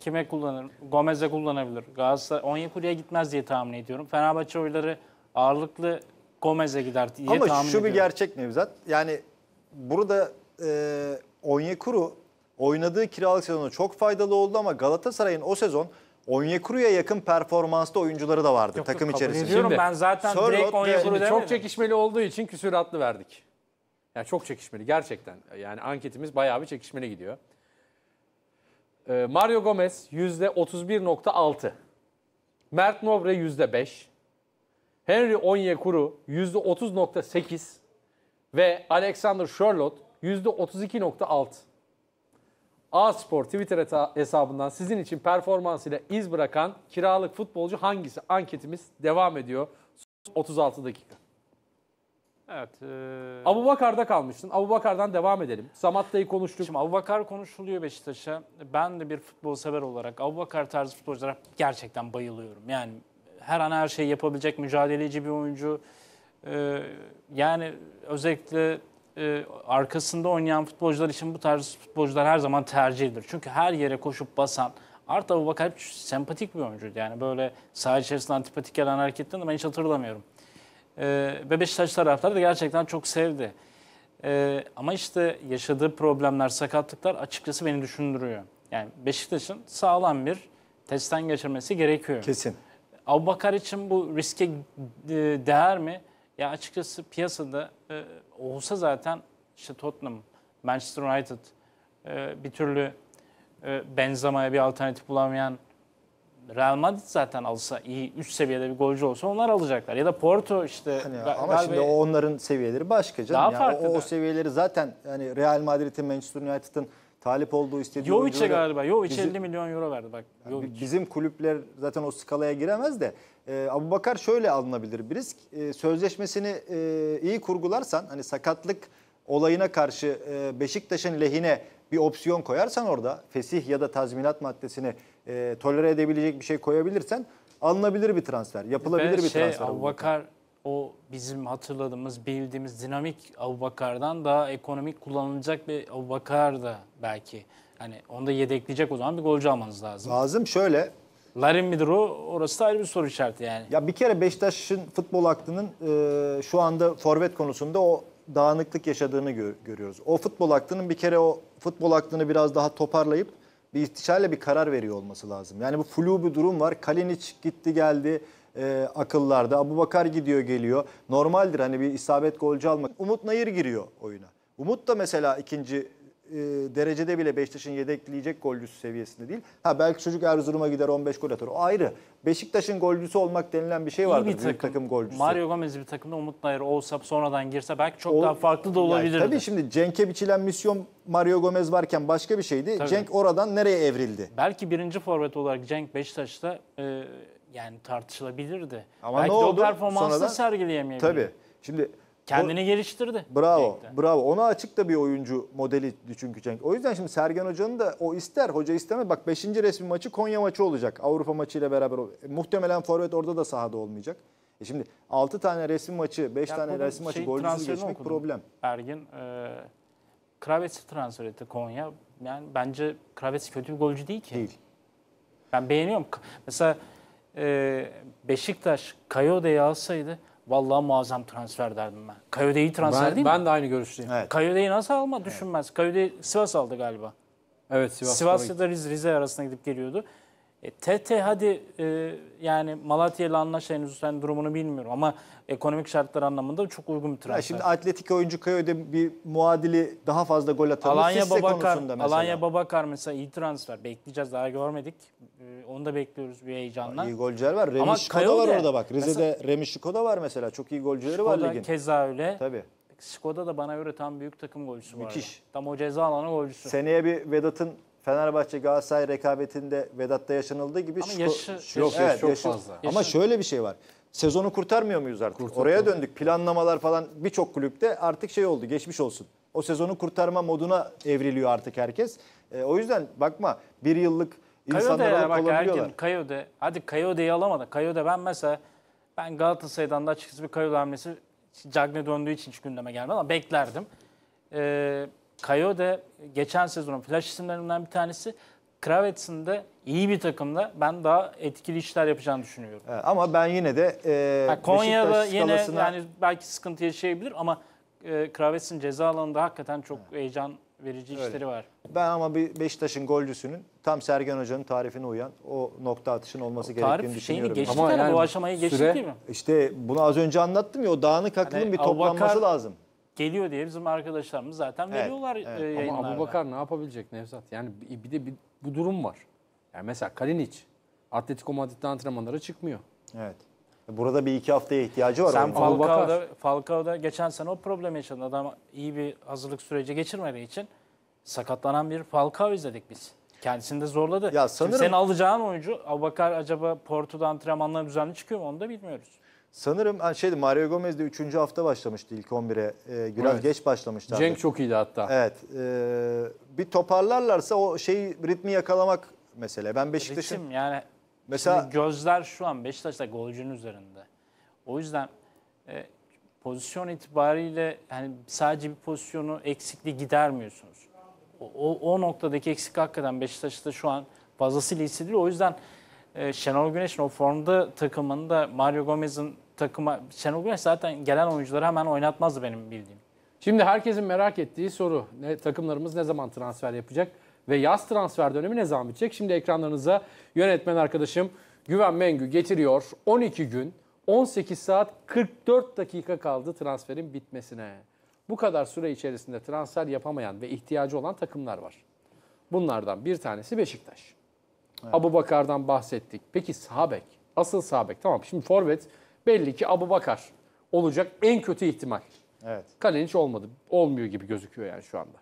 kime kullanır? Gomez'e kullanabilir. Galatasaray Onyekuru'ya gitmez diye tahmin ediyorum. Fenerbahçe oyları ağırlıklı Gomez'e gider diye Ama tahmin ediyorum. Ama şu bir gerçek Nevzat. Yani burada e, Onyekuru oynadığı kiralık sezonu çok faydalı oldu ama Galatasaray'ın o sezon Onyekuru'ya yakın performanslı oyuncuları da vardı yok, takım yok, içerisinde. Ediyorum. Şimdi, ben zaten Sörlot direkt Onyekuru Çok çekişmeli olduğu için küsüratlı verdik. Yani çok çekişmeli gerçekten. Yani anketimiz bayağı bir çekişmeli gidiyor. Ee, Mario Gomez yüzde %31.6. Mert Nobre yüzde %5. Henry Onyekuru yüzde %30.8. Ve Alexander Sherlock %32.6. A-Spor Twitter hesabından sizin için performansıyla iz bırakan kiralık futbolcu hangisi anketimiz devam ediyor. 36 dakika. Evet. E... Abu Bakar'da kalmıştın. Abu Bakar'dan devam edelim. Samatta'yı konuştuk. Şimdi Abu Bakar konuşuluyor Beşiktaş'a. Ben de bir futbol sever olarak Abu Bakar tarzı futbolculara gerçekten bayılıyorum. Yani her an her şeyi yapabilecek mücadeleci bir oyuncu. Ee, yani özellikle e, arkasında oynayan futbolcular için bu tarz futbolcular her zaman tercihdir. Çünkü her yere koşup basan, artı Abu Bakar hep sempatik bir oyuncuydu. Yani böyle saha içerisinde antipatik gelen hareketten de ben hiç hatırlamıyorum. Ee, ve Beşiktaş taraftarı da gerçekten çok sevdi. Ee, ama işte yaşadığı problemler, sakatlıklar açıkçası beni düşündürüyor. Yani Beşiktaş'ın sağlam bir testten geçirmesi gerekiyor. Kesin. Abubakar için bu riske e, değer mi? Ya açıkçası piyasada e, olsa zaten işte Tottenham, Manchester United e, bir türlü e, Benzema'ya bir alternatif bulamayan Real Madrid zaten alsa iyi üst seviyede bir golcü olsa onlar alacaklar. Ya da Porto işte. Hani Gal ama şimdi o onların seviyeleri başka canım. Daha yani farklı. O, o seviyeleri zaten yani Real Madrid'in, Manchester United'ın talip olduğu istediği Jovic'e galiba. Jovic bizim, 50 milyon euro verdi bak. Yani bizim kulüpler zaten o skalaya giremez de e, Abu Bakar şöyle alınabilir bir risk. E, sözleşmesini e, iyi kurgularsan hani sakatlık olayına karşı e, Beşiktaş'ın lehine bir opsiyon koyarsan orada fesih ya da tazminat maddesini e, tolere edebilecek bir şey koyabilirsen alınabilir bir transfer, yapılabilir Ve bir şey, transfer. Avubakar o bizim hatırladığımız, bildiğimiz dinamik Avukardan daha ekonomik kullanılacak bir Avubakar da belki. Hani onu da yedekleyecek o zaman bir golcü almanız lazım. Lazım şöyle. Larin midir o? Orası da ayrı bir soru işareti yani. Ya bir kere Beşiktaş'ın futbol aklının e, şu anda forvet konusunda o dağınıklık yaşadığını gör, görüyoruz. O futbol aklının bir kere o futbol aklını biraz daha toparlayıp bir istişareyle bir karar veriyor olması lazım. Yani bu flu bir durum var. Kalinic gitti geldi e, akıllarda. Abu Bakar gidiyor geliyor. Normaldir hani bir isabet golcü almak. Umut Nayır giriyor oyuna. Umut da mesela ikinci e, derecede bile Beşiktaş'ın yedekleyecek golcüsü seviyesinde değil. Ha belki çocuk Erzurum'a gider 15 gol atar. O ayrı. Beşiktaş'ın golcüsü olmak denilen bir şey var Bir takım, takım golcüsü. Mario Gomez bir takımda Umut Nayır olsa sonradan girse belki çok o, daha farklı da olabilirdi. Yani tabii şimdi Cenk'e biçilen misyon Mario Gomez varken başka bir şeydi. Tabii. Cenk oradan nereye evrildi? Belki birinci forvet olarak Cenk Beşiktaş'ta e, yani tartışılabilirdi. Ama Belki ne oldu? o performansı Sonradan, sergileyemeyebilir. Tabii. Şimdi Kendini o, geliştirdi. Bravo. Cenk'te. Bravo. Ona açık da bir oyuncu modeli çünkü Cenk. O yüzden şimdi Sergen Hoca'nın da o ister, hoca isteme. Bak 5. resmi maçı Konya maçı olacak. Avrupa maçıyla beraber. E, muhtemelen forvet orada da sahada olmayacak. E şimdi 6 tane resim maçı, 5 tane resim şey, maçı golcüsü geçmek okudum. problem. Ergin, e, Kravets'i transfer etti Konya. Yani bence Kravets kötü bir golcü değil ki. Değil. Ben beğeniyorum. Mesela e, Beşiktaş Kayode'yi alsaydı Vallahi muazzam transfer derdim ben. Kayode iyi transfer ben, değil mi? Ben de aynı görüşteyim. Evet. Kayode'yi nasıl alma düşünmez. Evet. Kayode Sivas aldı galiba. Evet Sivas. Sivas ya da Rize, Rize arasına gidip geliyordu. E, TT hadi e, yani Malatya ile anlaşa sen durumunu bilmiyorum ama ekonomik şartlar anlamında çok uygun bir transfer. Ya şimdi Atletik oyuncu Kayo'da bir muadili daha fazla gol atar. Alanya Babakar, mesela. Alanya Babakar mesela iyi transfer. Bekleyeceğiz daha görmedik. E, onu da bekliyoruz bir heyecanla. İyi golcüler var. Remiş ama var orada bak. Rize'de mesela, Remiş Şikoda var mesela. Çok iyi golcüleri Şikoda, var ligin. keza öyle. Tabii. Skoda da bana göre tam büyük takım golcüsü var. Müthiş. Tam o ceza alanı golcüsü. Seneye bir Vedat'ın Fenerbahçe Galatasaray rekabetinde Vedat'ta yaşanıldığı gibi Ama şu, yaşı- Yok, yaşı çok fazla. Ama Yaşı- şöyle bir şey var. Sezonu kurtarmıyor muyuz artık? Kurtar- Oraya döndük. Planlamalar falan birçok kulüpte artık şey oldu. Geçmiş olsun. O sezonu kurtarma moduna evriliyor artık herkes. E, o yüzden bakma bir yıllık insanlar ya alıp bak olabiliyorlar. Erkin Kayode. Hadi Kayode'yi alamadı. Kayode ben mesela ben Galatasaray'dan da açıkçası bir Kayode hamlesi Cagne döndüğü için hiç gündeme gelmedi ama beklerdim. Ee, Kayode geçen sezonun flash isimlerinden bir tanesi. Kravets'in iyi bir takımda ben daha etkili işler yapacağını düşünüyorum. Evet, ama ben yine de e, yani Konya'da yine yani belki sıkıntı yaşayabilir ama e, Kravets'in ceza alanında hakikaten çok evet. heyecan verici Öyle. işleri var. Ben ama bir Beşiktaş'ın golcüsünün tam Sergen Hoca'nın tarifine uyan o nokta atışın olması tarif gerektiğini düşünüyorum. Tarif geçti ama yani bu aşamayı geçti süre, değil mi? İşte bunu az önce anlattım ya o dağınık aklının hani bir toplanması Abubakar, lazım geliyor diye bizim arkadaşlarımız zaten Evet, veriyorlar evet. e, Ama yayınlarda. Abubakar ne yapabilecek Nevzat? Yani bir de bir, bu durum var. Yani mesela Kalinic Atletico Madrid'de antrenmanlara çıkmıyor. Evet. E, burada bir iki haftaya ihtiyacı var. Sen Falcao'da, Falcao'da geçen sene o problem yaşadı. Adam iyi bir hazırlık süreci geçirmediği için sakatlanan bir Falcao izledik biz. Kendisini de zorladı. Ya Şimdi senin alacağın oyuncu Abubakar acaba Porto'da antrenmanlara düzenli çıkıyor mu onu da bilmiyoruz. Sanırım şeydi Mario Gomez de 3. hafta başlamıştı ilk 11'e. E, ee, biraz evet. geç başlamıştı. Cenk çok iyiydi hatta. Evet. E, bir toparlarlarsa o şey ritmi yakalamak mesele. Ben Beşiktaş'ın... yani mesela gözler şu an Beşiktaş'ta golcünün üzerinde. O yüzden e, pozisyon itibariyle hani sadece bir pozisyonu eksikliği gidermiyorsunuz. O, o, o noktadaki eksik hakikaten Beşiktaş'ta şu an fazlasıyla hissediliyor. O yüzden e, Şenol Güneş'in o formda takımını da Mario Gomez'in takıma... Şenol Güneş zaten gelen oyuncuları hemen oynatmazdı benim bildiğim. Şimdi herkesin merak ettiği soru. Ne, takımlarımız ne zaman transfer yapacak? Ve yaz transfer dönemi ne zaman bitecek? Şimdi ekranlarınıza yönetmen arkadaşım Güven Mengü getiriyor. 12 gün 18 saat 44 dakika kaldı transferin bitmesine. Bu kadar süre içerisinde transfer yapamayan ve ihtiyacı olan takımlar var. Bunlardan bir tanesi Beşiktaş. Evet. Abu Bakar'dan bahsettik. Peki Sabek, asıl Sabek tamam. Şimdi Forvet belli ki Abu Bakar olacak en kötü ihtimal. Evet. Kalenic olmadı. Olmuyor gibi gözüküyor yani şu anda.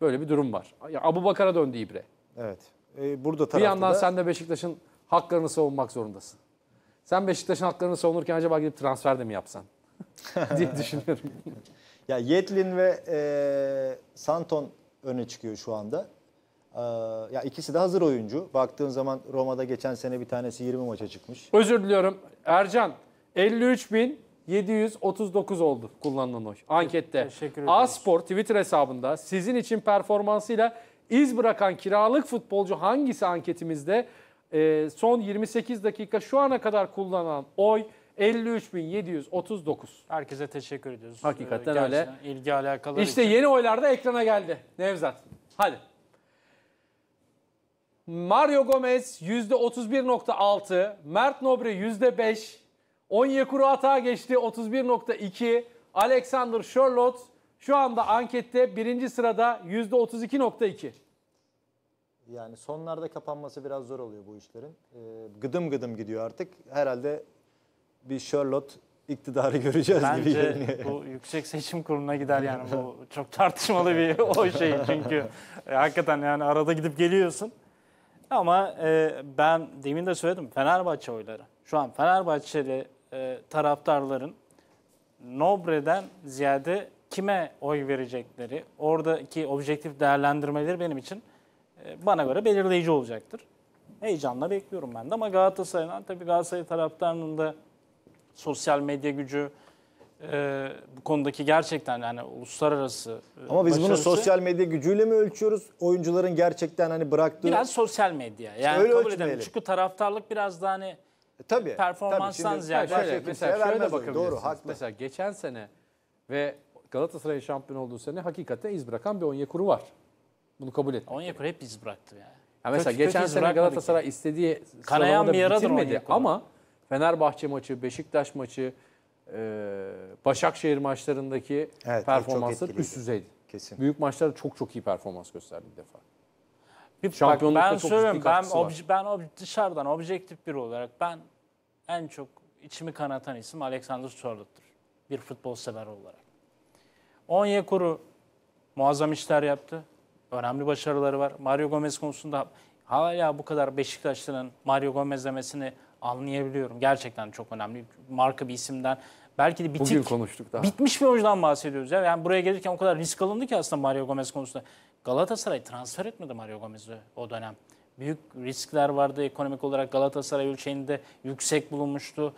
Böyle bir durum var. Ya Abu Bakar'a döndü İbre. Evet. Ee, burada tarafta Bir yandan da... sen de Beşiktaş'ın haklarını savunmak zorundasın. Sen Beşiktaş'ın haklarını savunurken acaba gidip transfer de mi yapsan? diye düşünüyorum. ya Yetlin ve e, Santon öne çıkıyor şu anda. Ee, ya ikisi de hazır oyuncu. Baktığın zaman Roma'da geçen sene bir tanesi 20 maça çıkmış. Özür diliyorum. Ercan 53.739 oldu kullanılan oy ankette. Teşekkür ederiz. A-Spor Twitter hesabında sizin için performansıyla iz bırakan kiralık futbolcu hangisi anketimizde? Ee, son 28 dakika şu ana kadar kullanılan oy 53.739. Herkese teşekkür ediyoruz. Hakikaten ee, Gerçekten öyle. İlgi alakalı. İşte için. yeni oylar da ekrana geldi Nevzat. Hadi. Mario Gomez %31.6, Mert Nobre %5, Onyekuru hata geçti 31.2, Alexander Sherlock şu anda ankette birinci sırada %32.2. Yani sonlarda kapanması biraz zor oluyor bu işlerin. Ee, gıdım gıdım gidiyor artık. Herhalde bir Sherlock iktidarı göreceğiz Bence gibi görünüyor. bu yüksek seçim kuruluna gider yani bu çok tartışmalı bir o şey çünkü e, hakikaten yani arada gidip geliyorsun. Ama e, ben demin de söyledim Fenerbahçe oyları. Şu an Fenerbahçeli e, taraftarların Nobre'den ziyade kime oy verecekleri, oradaki objektif değerlendirmeleri benim için e, bana göre belirleyici olacaktır. Heyecanla bekliyorum ben de ama Galatasaray'ın tabii Galatasaray taraftarının da sosyal medya gücü, e, bu konudaki gerçekten yani uluslararası e, Ama biz başarısı, bunu sosyal medya gücüyle mi ölçüyoruz? Oyuncuların gerçekten hani bıraktığı biraz sosyal medya. Yani öyle kabul edelim. Çünkü taraftarlık biraz daha hani E, tabii. performanstan tabii. ziyade- Şöyle, mesela şöyle vermez de Doğru, haklı. Mesela geçen sene ve Galatasaray şampiyon olduğu sene hakikaten iz bırakan bir Onyekuru var. Bunu kabul et. Onyekuru hep iz bıraktı yani. Ya mesela Kötü- geçen kötü sene bırakmadı Galatasaray istediği Kanayan bir yaradır bitirmedi ama Fenerbahçe maçı, Beşiktaş maçı, e, Başakşehir maçlarındaki evet, performansı üst düzeydi. Kesin. Büyük maçlarda çok çok iyi performans gösterdi bir defa. Bir, bak, ben söylüyorum, ben, obje, ben ob, dışarıdan objektif bir olarak ben en çok içimi kanatan isim Alexander Sorlot'tur. Bir futbol sever olarak. Onyekuru muazzam işler yaptı. Önemli başarıları var. Mario Gomez konusunda hala bu kadar Beşiktaşlı'nın Mario Gomez demesini anlayabiliyorum. Gerçekten çok önemli. Marka bir isimden belki de bitik, Bugün konuştuk daha. bitmiş bir oyuncudan bahsediyoruz. Ya. Yani buraya gelirken o kadar risk alındı ki aslında Mario Gomez konusunda. Galatasaray transfer etmedi Mario Gomez'i o dönem. Büyük riskler vardı ekonomik olarak Galatasaray ölçeğinde yüksek bulunmuştu.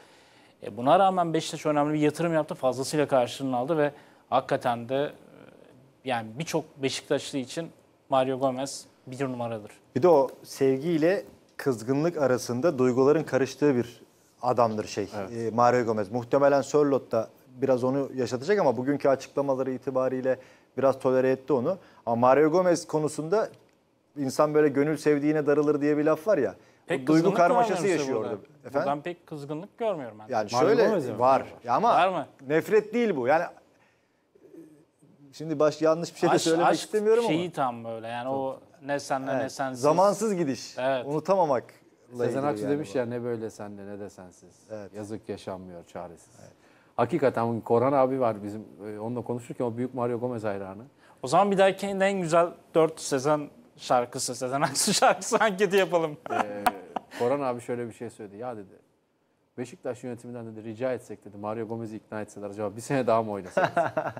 E buna rağmen Beşiktaş önemli bir yatırım yaptı. Fazlasıyla karşılığını aldı ve hakikaten de e, yani birçok Beşiktaşlı için Mario Gomez bir numaradır. Bir de o sevgiyle kızgınlık arasında duyguların karıştığı bir adamdır şey evet. e, Mario Gomez. Muhtemelen Sörlot da biraz onu yaşatacak ama bugünkü açıklamaları itibariyle biraz tolere etti onu. Ama Mario Gomez konusunda insan böyle gönül sevdiğine darılır diye bir laf var ya. Pek duygu karmaşası yaşıyor burada. Efendim? Buradan pek kızgınlık görmüyorum ben. Yani Mario şöyle var. var. Ama var mı? nefret değil bu. Yani şimdi baş yanlış bir şey de aşk, söylemek aşk istemiyorum şeyi ama. şeyi tam böyle yani Tabii. o ne senle ne sensiz. Zamansız gidiş. Evet. Unutamamak. Sezen Aksu yani demiş bu. ya ne böyle senle ne de sensiz. Evet. Yazık yaşanmıyor çaresiz. Evet. Hakikaten Koran abi var bizim e, onunla konuşurken o büyük Mario Gomez hayranı. O zaman bir dahaki en güzel dört Sezen şarkısı, Sezen Aksu şarkısı anketi yapalım. ee, Koran abi şöyle bir şey söyledi. Ya dedi Beşiktaş yönetiminden dedi rica etsek dedi Mario Gomez'i ikna etseler acaba bir sene daha mı oynasak?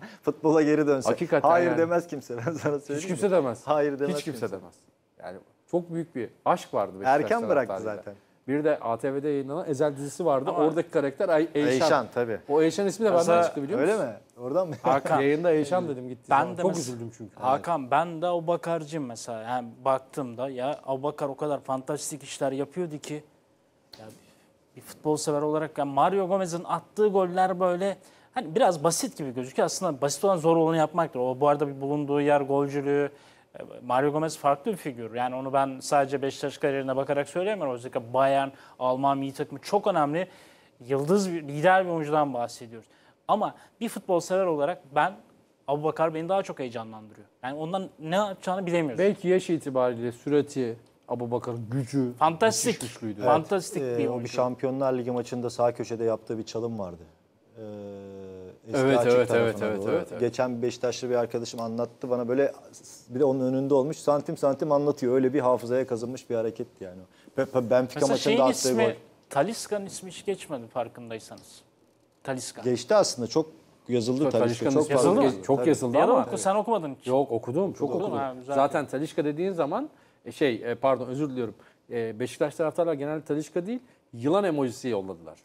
Futbola geri dönse. Hakikaten Hayır yani. demez kimse ben sana söyleyeyim. Hiç kimse mi? demez. Hayır demez Hiç kimse, kimse. demez. Yani çok büyük bir aşk vardı Beşiktaş Erken bıraktı zaten. Bir de ATV'de yayınlanan Ezel dizisi vardı. Ama Oradaki karakter Ay Eyşan. Eyşan tabii. O Eyşan ismi de Mesela, benden çıktı biliyor musun? Öyle mi? Oradan mı? Hakan. Yayında Eyşan dedim gitti. Ben de Çok üzüldüm çünkü. Hakan evet. ben de Abubakar'cıyım mesela. Yani baktığımda ya Abubakar o kadar fantastik işler yapıyordu ki bir futbol sever olarak yani Mario Gomez'in attığı goller böyle hani biraz basit gibi gözüküyor. Aslında basit olan zor olanı yapmaktır. O bu arada bir bulunduğu yer golcülüğü, e, Mario Gomez farklı bir figür. Yani onu ben sadece Beşiktaş kariyerine bakarak söyleyemiyorum. Özellikle Bayern, Alman milli takımı çok önemli. Yıldız, bir, lider bir oyuncudan bahsediyoruz. Ama bir futbol sever olarak ben Abu Bakar beni daha çok heyecanlandırıyor. Yani ondan ne yapacağını bilemiyoruz. Belki yaş itibariyle sürati, Abu Bakar'ın gücü fantastik güçlüydü. Evet, fantastik ee, bir oyuncu. Şampiyonlar Ligi maçında sağ köşede yaptığı bir çalım vardı. Ee, evet, evet, evet, evet, evet, Geçen Beşiktaşlı bir arkadaşım anlattı bana böyle bir de onun önünde olmuş santim santim anlatıyor. Öyle bir hafızaya kazınmış bir hareket yani. Benfica Mesela maçında attığı ismi, gol. Taliska'nın ismi hiç geçmedi farkındaysanız. Taliska. Geçti aslında çok yazıldı çok, Talişka. Çok yazıldı Çok yazıldı ama. Sen okumadın hiç. Yok okudum. Çok okudum. Zaten Talişka dediğin zaman e, şey e, pardon özür diliyorum. E, Beşiktaş taraftarlar genelde Talişka değil yılan emojisi yolladılar.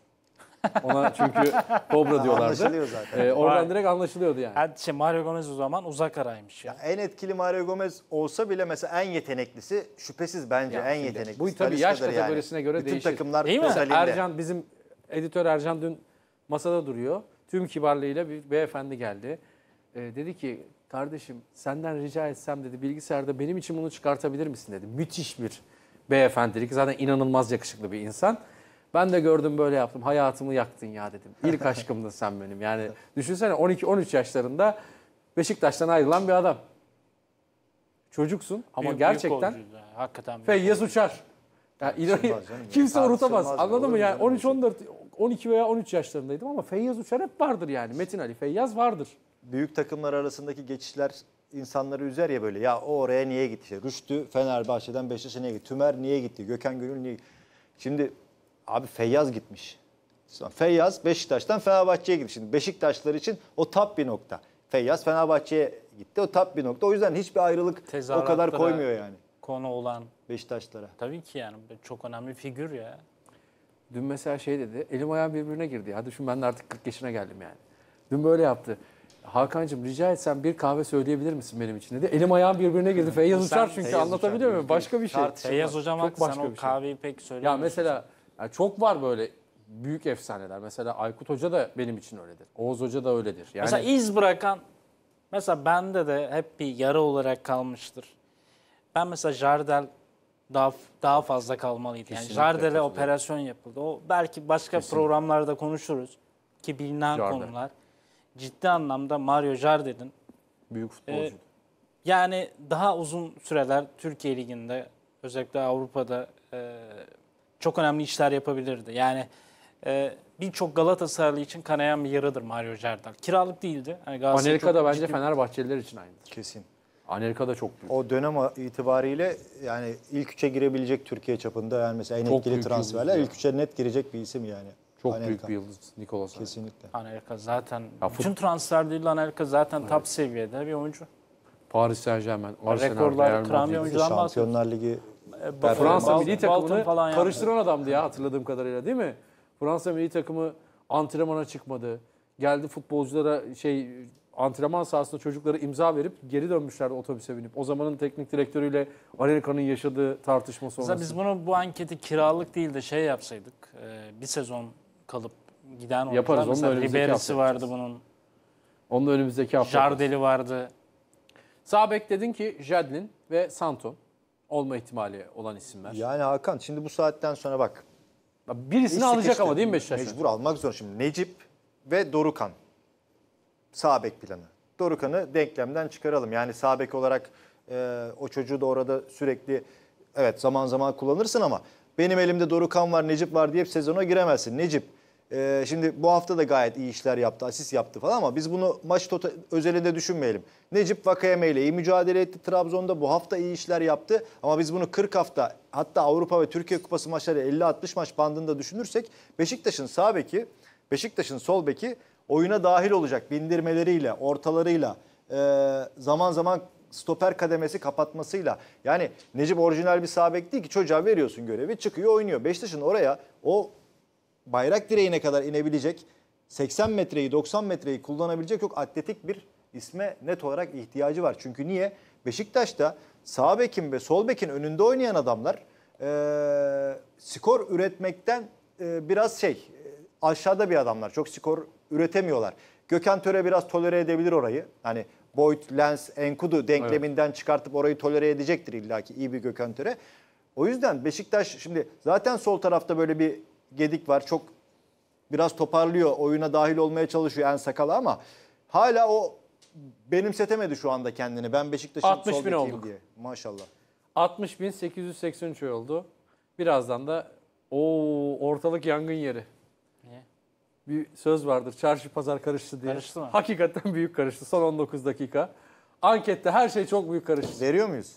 Ona çünkü Kobra diyorlardı. Anlaşılıyor zaten. Ee, oradan direkt anlaşılıyordu yani. Evet, şey, Mario Gomez o zaman uzak araymış. Ya. ya. en etkili Mario Gomez olsa bile mesela en yeteneklisi şüphesiz bence ya, en şimdi, yeteneklisi. Bu tabii yaş kategorisine yani. göre Bütün değişir. takımlar Değil mi? Özelinde. Ercan bizim editör Ercan dün masada duruyor. Tüm kibarlığıyla bir beyefendi geldi. Ee, dedi ki kardeşim senden rica etsem dedi bilgisayarda benim için bunu çıkartabilir misin dedi. Müthiş bir beyefendilik zaten inanılmaz yakışıklı bir insan. Ben de gördüm böyle yaptım hayatımı yaktın ya dedim. İlk aşkımdın sen benim yani düşünsene 12-13 yaşlarında Beşiktaş'tan ayrılan bir adam. Çocuksun ama büyük, gerçekten büyük yani. hakikaten Feyyaz uçar. Yani inan- kimse unutamaz. Anladın mı? Yani 13 14 12 veya 13 yaşlarındaydım ama Feyyaz Uçar hep vardır yani. Metin Ali Feyyaz vardır büyük takımlar arasındaki geçişler insanları üzer ya böyle. Ya o oraya niye gitti? İşte Rüştü Fenerbahçe'den Beşiktaş'a niye gitti? Tümer niye gitti? Gökhan Gönül niye gitti? Şimdi abi Feyyaz gitmiş. Feyyaz Beşiktaş'tan Fenerbahçe'ye gitti. Şimdi Beşiktaşlar için o tap bir nokta. Feyyaz Fenerbahçe'ye gitti. O tap bir nokta. O yüzden hiçbir ayrılık o kadar koymuyor yani. Konu olan. Beşiktaşlara. Tabii ki yani çok önemli figür ya. Dün mesela şey dedi. Elim ayağım birbirine girdi. Hadi şimdi ben de artık 40 yaşına geldim yani. Dün böyle yaptı. Hakan'cığım rica etsem bir kahve söyleyebilir misin benim için dedi. Elim ayağım birbirine girdi. Feyyaz Uçar çünkü Feyyaz anlatabiliyor Uçar, muyum? Başka bir şey. Feyyaz Hocam çok başka sen o bir şey. kahveyi pek söylemiyorsun. Ya mesela yani çok var böyle büyük efsaneler. Mesela Aykut Hoca da benim için öyledir. Oğuz Hoca da öyledir. Yani... Mesela iz bırakan, mesela bende de hep bir yara olarak kalmıştır. Ben mesela Jardel daha daha fazla kalmalıydı. Kesinlikle yani Jardel'e operasyon yapıldı. O belki başka Kesinlikle. programlarda konuşuruz ki bilinen Jardel. konular ciddi anlamda Mario Jardel'in büyük futbolcu. E, yani daha uzun süreler Türkiye Ligi'nde özellikle Avrupa'da e, çok önemli işler yapabilirdi. Yani e, birçok Galatasaraylı için kanayan bir yarıdır Mario Jardel. Kiralık değildi. Yani Amerika'da bence ciddi... Fenerbahçeliler için aynıdır. Kesin. Amerika'da çok büyük. O dönem itibariyle yani ilk üçe girebilecek Türkiye çapında yani mesela en çok etkili transferler ilk üçe net girecek bir isim yani. Çok Anelka. büyük bir yıldız Nikola. Anelka. Kesinlikle. Anelka zaten, ya, bütün transferleriyle Anelka zaten evet. top seviyede bir oyuncu. Paris Saint Germain, Arsenal, Rekorlar kıran bir Şampiyonlar Ligi. E, Fransa milli takımını falan karıştıran adamdı ya hatırladığım kadarıyla değil mi? Fransa milli takımı antrenmana çıkmadı. Geldi futbolculara şey antrenman sahasında çocuklara imza verip geri dönmüşlerdi otobüse binip. O zamanın teknik direktörüyle Anelka'nın yaşadığı tartışma sonrası. Mesela biz bunu bu anketi kiralık değil de şey yapsaydık. E, bir sezon kalıp giden oyuncular. Yaparız. Onun Mesela önümüzdeki vardı yapacağız. bunun. Onun önümüzdeki hafta. Jardel'i vardı. Sağ bek dedin ki Jadlin ve Santon olma ihtimali olan isimler. Yani Hakan şimdi bu saatten sonra bak. Birisini alacak ama değil mi Beşiktaş? Mecbur almak zor şimdi. Necip ve Dorukan. Sağ bek planı. Dorukan'ı denklemden çıkaralım. Yani sağ bek olarak e, o çocuğu da orada sürekli evet zaman zaman kullanırsın ama benim elimde Dorukan var, Necip var diye sezona giremezsin. Necip ee, şimdi bu hafta da gayet iyi işler yaptı, asist yaptı falan ama biz bunu maç tota özelinde düşünmeyelim. Necip Vakayeme ile iyi mücadele etti Trabzon'da. Bu hafta iyi işler yaptı ama biz bunu 40 hafta hatta Avrupa ve Türkiye Kupası maçları 50-60 maç bandında düşünürsek Beşiktaş'ın sağ beki, Beşiktaş'ın sol beki oyuna dahil olacak bindirmeleriyle, ortalarıyla, e, zaman zaman stoper kademesi kapatmasıyla. Yani Necip orijinal bir sağ bek değil ki çocuğa veriyorsun görevi çıkıyor oynuyor. Beşiktaş'ın oraya o bayrak direğine kadar inebilecek, 80 metreyi 90 metreyi kullanabilecek çok atletik bir isme net olarak ihtiyacı var. Çünkü niye? Beşiktaş'ta sağ bekin ve sol bekin önünde oynayan adamlar e, skor üretmekten e, biraz şey aşağıda bir adamlar. Çok skor üretemiyorlar. Gökhan Töre biraz tolere edebilir orayı. Hani Boyd, Lens, Enkudu denkleminden evet. çıkartıp orayı tolere edecektir illaki iyi bir Gökhan Töre. O yüzden Beşiktaş şimdi zaten sol tarafta böyle bir Gedik var. Çok biraz toparlıyor. Oyuna dahil olmaya çalışıyor en sakalı ama hala o benimsetemedi şu anda kendini. Ben Beşiktaş'ın 60 sol bin olduk. diye. Maşallah. 60 60.883 oy oldu. Birazdan da o ortalık yangın yeri. Niye? Bir söz vardır. Çarşı pazar karıştı diye. Karıştı mı? Hakikaten büyük karıştı. Son 19 dakika. Ankette her şey çok büyük karıştı. Veriyor muyuz?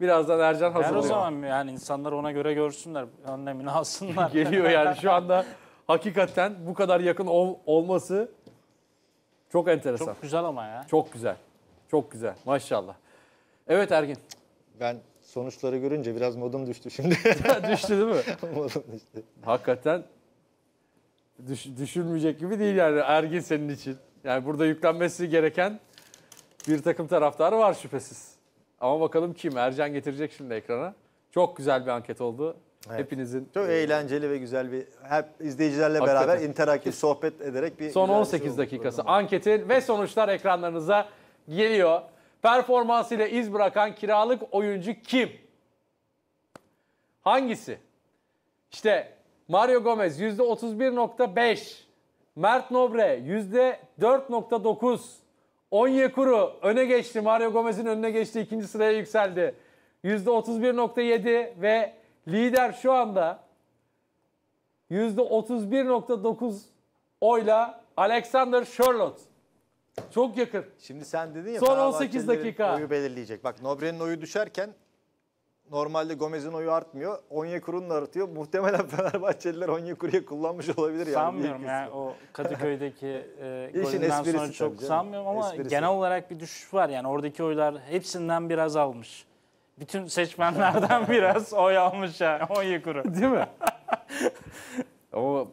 Birazdan Ercan hazırlıyor. Ben o zaman yani insanlar ona göre görsünler, önlemini alsınlar. Geliyor yani şu anda hakikaten bu kadar yakın ol, olması çok enteresan. Çok güzel ama ya. Çok güzel. Çok güzel. Maşallah. Evet Ergin. Ben sonuçları görünce biraz modum düştü şimdi. düştü değil mi? modum düştü. Hakikaten düş, düşünmeyecek gibi değil yani Ergin senin için. Yani burada yüklenmesi gereken bir takım taraftarı var şüphesiz. Ama bakalım kim? Ercan getirecek şimdi ekrana. Çok güzel bir anket oldu. Evet. Hepinizin çok e, eğlenceli ve güzel bir hep izleyicilerle hakikaten. beraber interaktif sohbet ederek bir son 18 şey dakikası programı. anketin ve sonuçlar ekranlarınıza geliyor. Performansıyla iz bırakan kiralık oyuncu kim? Hangisi? İşte Mario Gomez %31.5, Mert Nobre %4.9, Onyekuru öne geçti. Mario Gomez'in önüne geçti. ikinci sıraya yükseldi. %31.7 ve lider şu anda %31.9 oyla Alexander Charlotte. Çok yakın. Şimdi sen dedin ya Son 18 dakika. oyu belirleyecek. Bak Nobre'nin oyu düşerken Normalde Gomez'in oyu artmıyor. da artıyor. Muhtemelen Fenerbahçeliler Onyekuru'yu kullanmış olabilir. Yani sanmıyorum yani, yani o Kadıköy'deki e, golünden sonra çok sanmıyorum ama esprisi. genel olarak bir düşüş var. Yani oradaki oylar hepsinden biraz almış. Bütün seçmenlerden biraz oy almış yani Onyekuru. Değil mi? Ama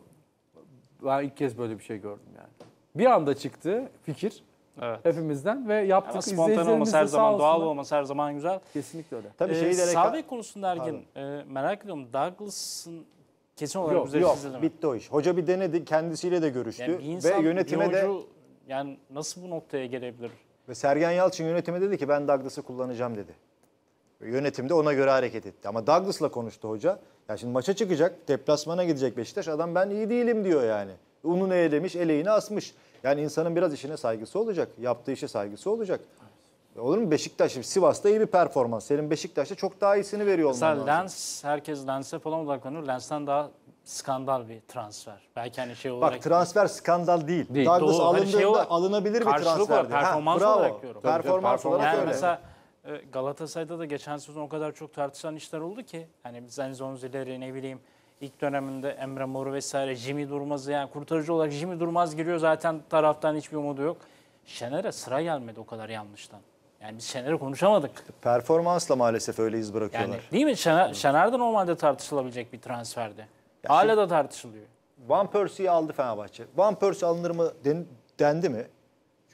ben ilk kez böyle bir şey gördüm yani. Bir anda çıktı fikir. Evet. Hepimizden ve yaptık. Ama spontan olması her zaman doğal olması her zaman güzel. Kesinlikle öyle. Tabii ee, şeyi ee, de Sağ konusunda Ergin e, merak ediyorum. Douglas'ın kesin olarak yok, üzerinde yok, mi? bitti o iş. Hoca bir denedi kendisiyle de görüştü yani insan, ve yönetime de yani nasıl bu noktaya gelebilir? Ve Sergen Yalçın yönetime dedi ki ben Douglas'ı kullanacağım dedi. Ve yönetim de ona göre hareket etti. Ama Douglas'la konuştu hoca. Ya şimdi maça çıkacak, deplasmana gidecek Beşiktaş. Adam ben iyi değilim diyor yani. Unu neye demiş, eleğini asmış. Yani insanın biraz işine saygısı olacak. Yaptığı işe saygısı olacak. E, olur mu? Beşiktaş, Sivas'ta iyi bir performans. Senin Beşiktaş'ta çok daha iyisini veriyor olman Mesela lazım. Lens, herkes Lens'e falan odaklanır. Lens'ten daha skandal bir transfer. Belki hani şey olarak... Bak transfer skandal değil. değil. Douglas Doğru. alındığında Hani şey olarak- alınabilir bir karşılık transfer. olarak, değil. performans olarak diyorum. Tabii canım, Performans olarak Yani öyle. mesela e, Galatasaray'da da geçen sezon o kadar çok tartışan işler oldu ki hani Zanzonzileri ne bileyim ilk döneminde Emre Mor vesaire Jimmy Durmaz'ı yani kurtarıcı olarak Jimmy Durmaz giriyor zaten taraftan hiçbir umudu yok. Şener'e sıra gelmedi o kadar yanlıştan. Yani biz Şener'i konuşamadık. Performansla maalesef öyle iz bırakıyorlar. Yani değil mi? Şener, Şener de normalde tartışılabilecek bir transferdi. Ya Hala da tartışılıyor. Van Persie'yi aldı Fenerbahçe. Van Persie alınır mı den, dendi mi?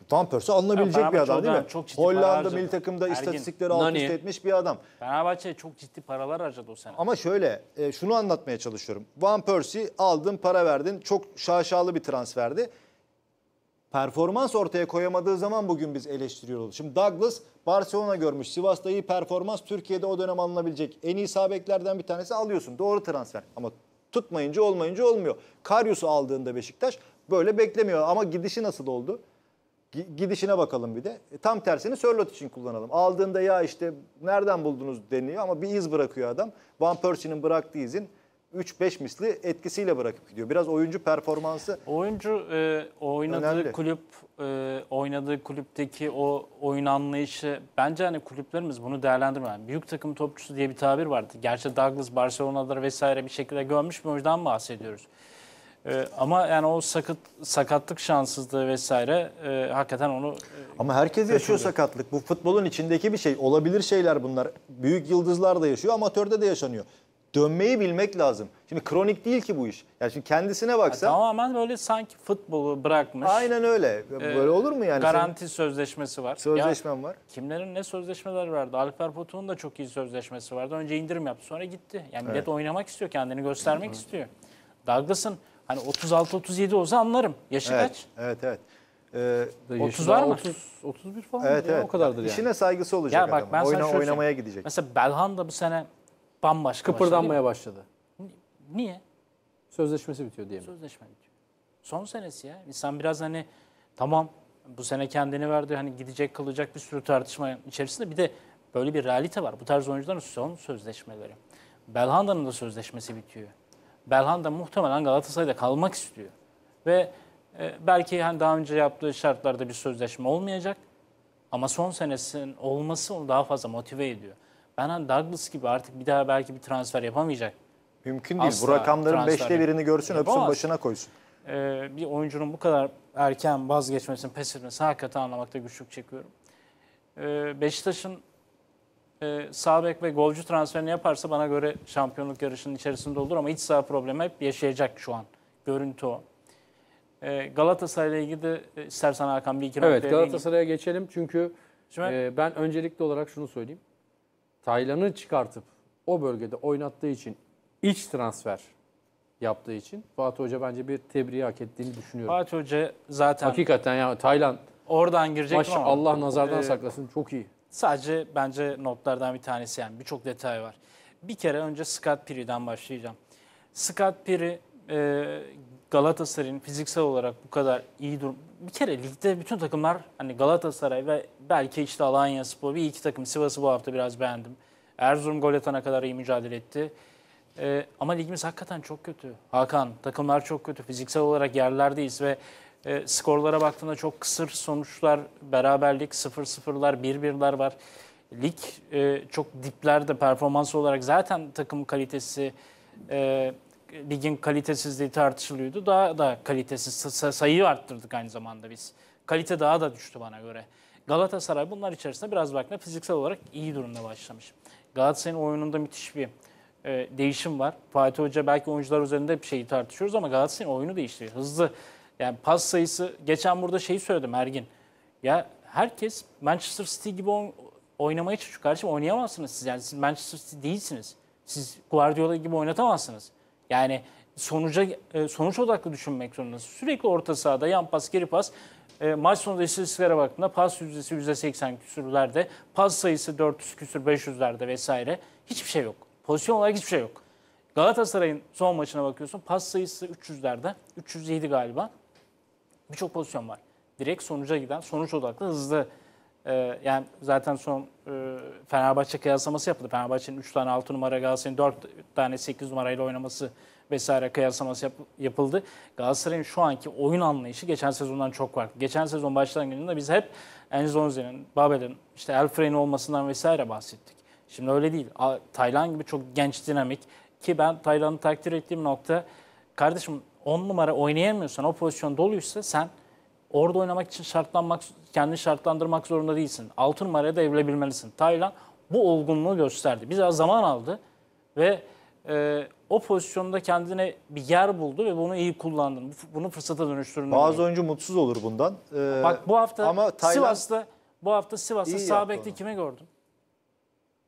Tamperse alınabilecek ya bir adam değil mi? Çok ciddi Hollanda milli takımda Ergin, istatistikleri alt üst etmiş bir adam. Fenerbahçe çok ciddi paralar harcadı o sene. Ama şöyle e, şunu anlatmaya çalışıyorum. Van Persie aldın para verdin çok şaşalı bir transferdi. Performans ortaya koyamadığı zaman bugün biz eleştiriyoruz. Şimdi Douglas Barcelona görmüş. Sivas'ta iyi performans Türkiye'de o dönem alınabilecek. En iyi sabeklerden bir tanesi alıyorsun. Doğru transfer. Ama tutmayınca olmayınca olmuyor. Karyus'u aldığında Beşiktaş böyle beklemiyor. Ama gidişi nasıl oldu? Gidişine bakalım bir de. E, tam tersini Sörlot için kullanalım. Aldığında ya işte nereden buldunuz deniyor ama bir iz bırakıyor adam. Van Persie'nin bıraktığı izin 3-5 misli etkisiyle bırakıp gidiyor. Biraz oyuncu performansı Oyuncu e, oynadığı Önemli. kulüp e, oynadığı kulüpteki o oyun anlayışı bence hani kulüplerimiz bunu değerlendirmiyor. Yani büyük takım topçusu diye bir tabir vardı. Gerçi Douglas Barcelona'da vesaire bir şekilde görmüş mü o yüzden bahsediyoruz. Ee, ama yani o sakat sakatlık şanssızlığı vesaire e, hakikaten onu e, Ama herkes yaşıyor sakatlık. Bu futbolun içindeki bir şey. Olabilir şeyler bunlar. Büyük yıldızlar da yaşıyor, amatörde de yaşanıyor. Dönmeyi bilmek lazım. Şimdi kronik değil ki bu iş. Yani şimdi kendisine baksan tamamen böyle sanki futbolu bırakmış. aynen öyle. Ee, böyle olur mu yani? Garanti sözleşmesi var. Senin Sözleşmen var. kimlerin ne sözleşmeleri vardı? Alper Potuk'un da çok iyi sözleşmesi vardı. Önce indirim yaptı sonra gitti. Yani millet oynamak istiyor kendini göstermek istiyor. Douglas'ın Hani 36-37 olsa anlarım. Yaşı evet, kaç? Evet evet. Ee, 30 var mı? 30, 31 falan evet, evet. o kadardır yani. İşine saygısı olacak ya bak, Ben Oyna, oynamaya gidecek. Mesela Belhan da bu sene bambaşka Kıpırdanmaya başladı. başladı. Niye? Sözleşmesi bitiyor diye mi? Sözleşme bitiyor. Son senesi ya. İnsan biraz hani tamam bu sene kendini verdi hani gidecek kalacak bir sürü tartışma içerisinde bir de böyle bir realite var. Bu tarz oyuncuların son sözleşmeleri. Belhanda'nın da sözleşmesi bitiyor. Belhanda muhtemelen Galatasaray'da kalmak istiyor. Ve e, belki hani daha önce yaptığı şartlarda bir sözleşme olmayacak ama son senesinin olması onu daha fazla motive ediyor. Ben hani Douglas gibi artık bir daha belki bir transfer yapamayacak. Mümkün değil. Asla Bu rakamların beşte birini görsün yapamaz. öpsün başına koysun. Ee, bir oyuncunun bu kadar erken vazgeçmesini, pes etmesini hakikaten anlamakta güçlük çekiyorum. Ee, Beşiktaş'ın e, sağ bek ve golcü transferini yaparsa bana göre şampiyonluk yarışının içerisinde olur ama iç saha problemi hep yaşayacak şu an. Görüntü o. E, Galatasaray'la ilgili de e, istersen Hakan bir iki Evet Galatasaray'a geçelim çünkü Şimdi, e, ben öncelikli olarak şunu söyleyeyim. Taylan'ı çıkartıp o bölgede oynattığı için iç transfer yaptığı için Fatih Hoca bence bir tebriği hak ettiğini düşünüyorum. Fatih Hoca zaten hakikaten ya Taylan oradan girecek ama Allah nazardan e, saklasın çok iyi. Sadece bence notlardan bir tanesi yani birçok detay var. Bir kere önce Scott Piri'den başlayacağım. Scott Piri e, Galatasaray'ın fiziksel olarak bu kadar iyi durum. Bir kere ligde bütün takımlar hani Galatasaray ve belki işte Alanya Spor bir iki takım. Sivas'ı bu hafta biraz beğendim. Erzurum gol atana kadar iyi mücadele etti. Ee, ama ligimiz hakikaten çok kötü. Hakan takımlar çok kötü. Fiziksel olarak yerlerdeyiz ve e, skorlara baktığında çok kısır sonuçlar, beraberlik, 0-0'lar, 1-1'ler var. Lig e, çok diplerde performans olarak zaten takım kalitesi, e, ligin kalitesizliği tartışılıyordu. Daha da kalitesiz sayıyı arttırdık aynı zamanda biz. Kalite daha da düştü bana göre. Galatasaray bunlar içerisinde biraz baktığında fiziksel olarak iyi durumda başlamış. Galatasaray'ın oyununda müthiş bir e, değişim var. Fatih Hoca belki oyuncular üzerinde bir şeyi tartışıyoruz ama Galatasaray'ın oyunu değişti. Hızlı yani pas sayısı geçen burada şeyi söyledim Ergin. Ya herkes Manchester City gibi on, oynamaya çalışıyor. Kardeşim oynayamazsınız siz. Yani siz Manchester City değilsiniz. Siz Guardiola gibi oynatamazsınız. Yani sonuca e, sonuç odaklı düşünmek zorundasınız. Sürekli orta sahada yan pas geri pas e, maç sonunda istatistiklere baktığında pas yüzdesi %80 küsürlerde, pas sayısı 400 küsür 500'lerde vesaire hiçbir şey yok. Pozisyon olarak hiçbir şey yok. Galatasaray'ın son maçına bakıyorsun pas sayısı 300'lerde, 307 galiba. Birçok pozisyon var. Direkt sonuca giden, sonuç odaklı, hızlı. Ee, yani zaten son e, Fenerbahçe kıyaslaması yapıldı. Fenerbahçe'nin 3 tane 6 numara, Galatasaray'ın 4 tane 8 numarayla oynaması vesaire kıyaslaması yap, yapıldı. Galatasaray'ın şu anki oyun anlayışı geçen sezondan çok farklı. Geçen sezon başlangıcında biz hep Enzonzi'nin, Babel'in, işte Elfrey'in olmasından vesaire bahsettik. Şimdi öyle değil. Taylan gibi çok genç, dinamik ki ben Taylan'ı takdir ettiğim nokta kardeşim 10 numara oynayamıyorsan, o pozisyon doluysa sen orada oynamak için şartlanmak, kendini şartlandırmak zorunda değilsin. 6 numaraya da evrilebilmelisin. Taylan bu olgunluğu gösterdi. Biraz zaman aldı ve e, o pozisyonda kendine bir yer buldu ve bunu iyi kullandı Bunu fırsata dönüştürdü Bazı diye. oyuncu mutsuz olur bundan. Ee, Bak bu hafta ama Tayland Sivas'ta bu hafta Sivas'ta sağ bekte kimi gördüm?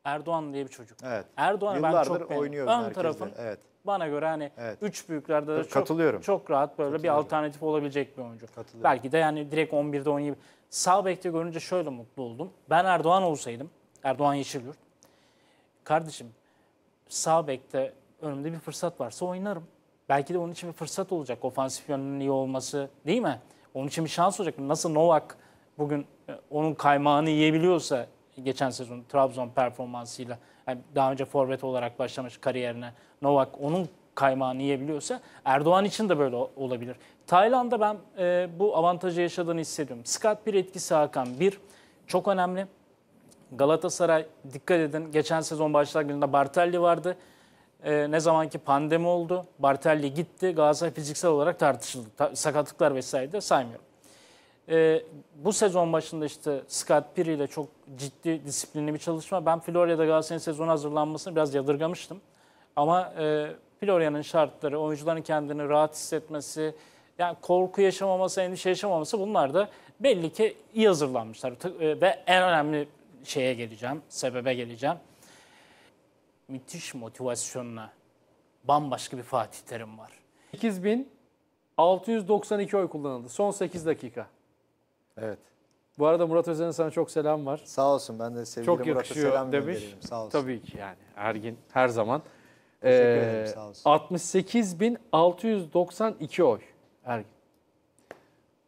Erdoğan diye bir çocuk. Evet. Erdoğan'ı ben çok beğendim. Ön tarafın evet bana göre hani evet. üç büyüklerde de çok, çok rahat böyle bir alternatif olabilecek bir oyuncu. Belki de yani direkt 11'de oynayıp sağ bekte görünce şöyle mutlu oldum. Ben Erdoğan olsaydım, Erdoğan Yeşilyurt. Kardeşim sağ bekte önümde bir fırsat varsa oynarım. Belki de onun için bir fırsat olacak. Ofansif yönünün iyi olması değil mi? Onun için bir şans olacak. Nasıl Novak bugün e, onun kaymağını yiyebiliyorsa geçen sezon Trabzon performansıyla yani daha önce forvet olarak başlamış kariyerine Novak onun kaymağını yiyebiliyorsa Erdoğan için de böyle olabilir. Tayland'da ben e, bu avantajı yaşadığını hissediyorum. Scott bir etkisi Hakan bir çok önemli. Galatasaray dikkat edin geçen sezon başlangıcında Bartelli vardı. E, ne zamanki pandemi oldu Bartelli gitti Galatasaray fiziksel olarak tartışıldı. Ta, sakatlıklar vesaire de saymıyorum e, bu sezon başında işte Scott Piri ile çok ciddi disiplinli bir çalışma. Ben Florya'da Galatasaray'ın sezonu hazırlanmasını biraz yadırgamıştım. Ama e, Florya'nın şartları, oyuncuların kendini rahat hissetmesi, yani korku yaşamaması, endişe yaşamaması bunlar da belli ki iyi hazırlanmışlar. E, ve en önemli şeye geleceğim, sebebe geleceğim. Müthiş motivasyonla bambaşka bir Fatih Terim var. 8692 oy kullanıldı son 8 dakika. Evet. Bu arada Murat Özen'in sana çok selam var. Sağ olsun ben de sevgili çok Murat'a selam demiş. göndereyim. Sağ olsun. Tabii ki yani Ergin her zaman. Teşekkür ee, 68.692 oy Ergin.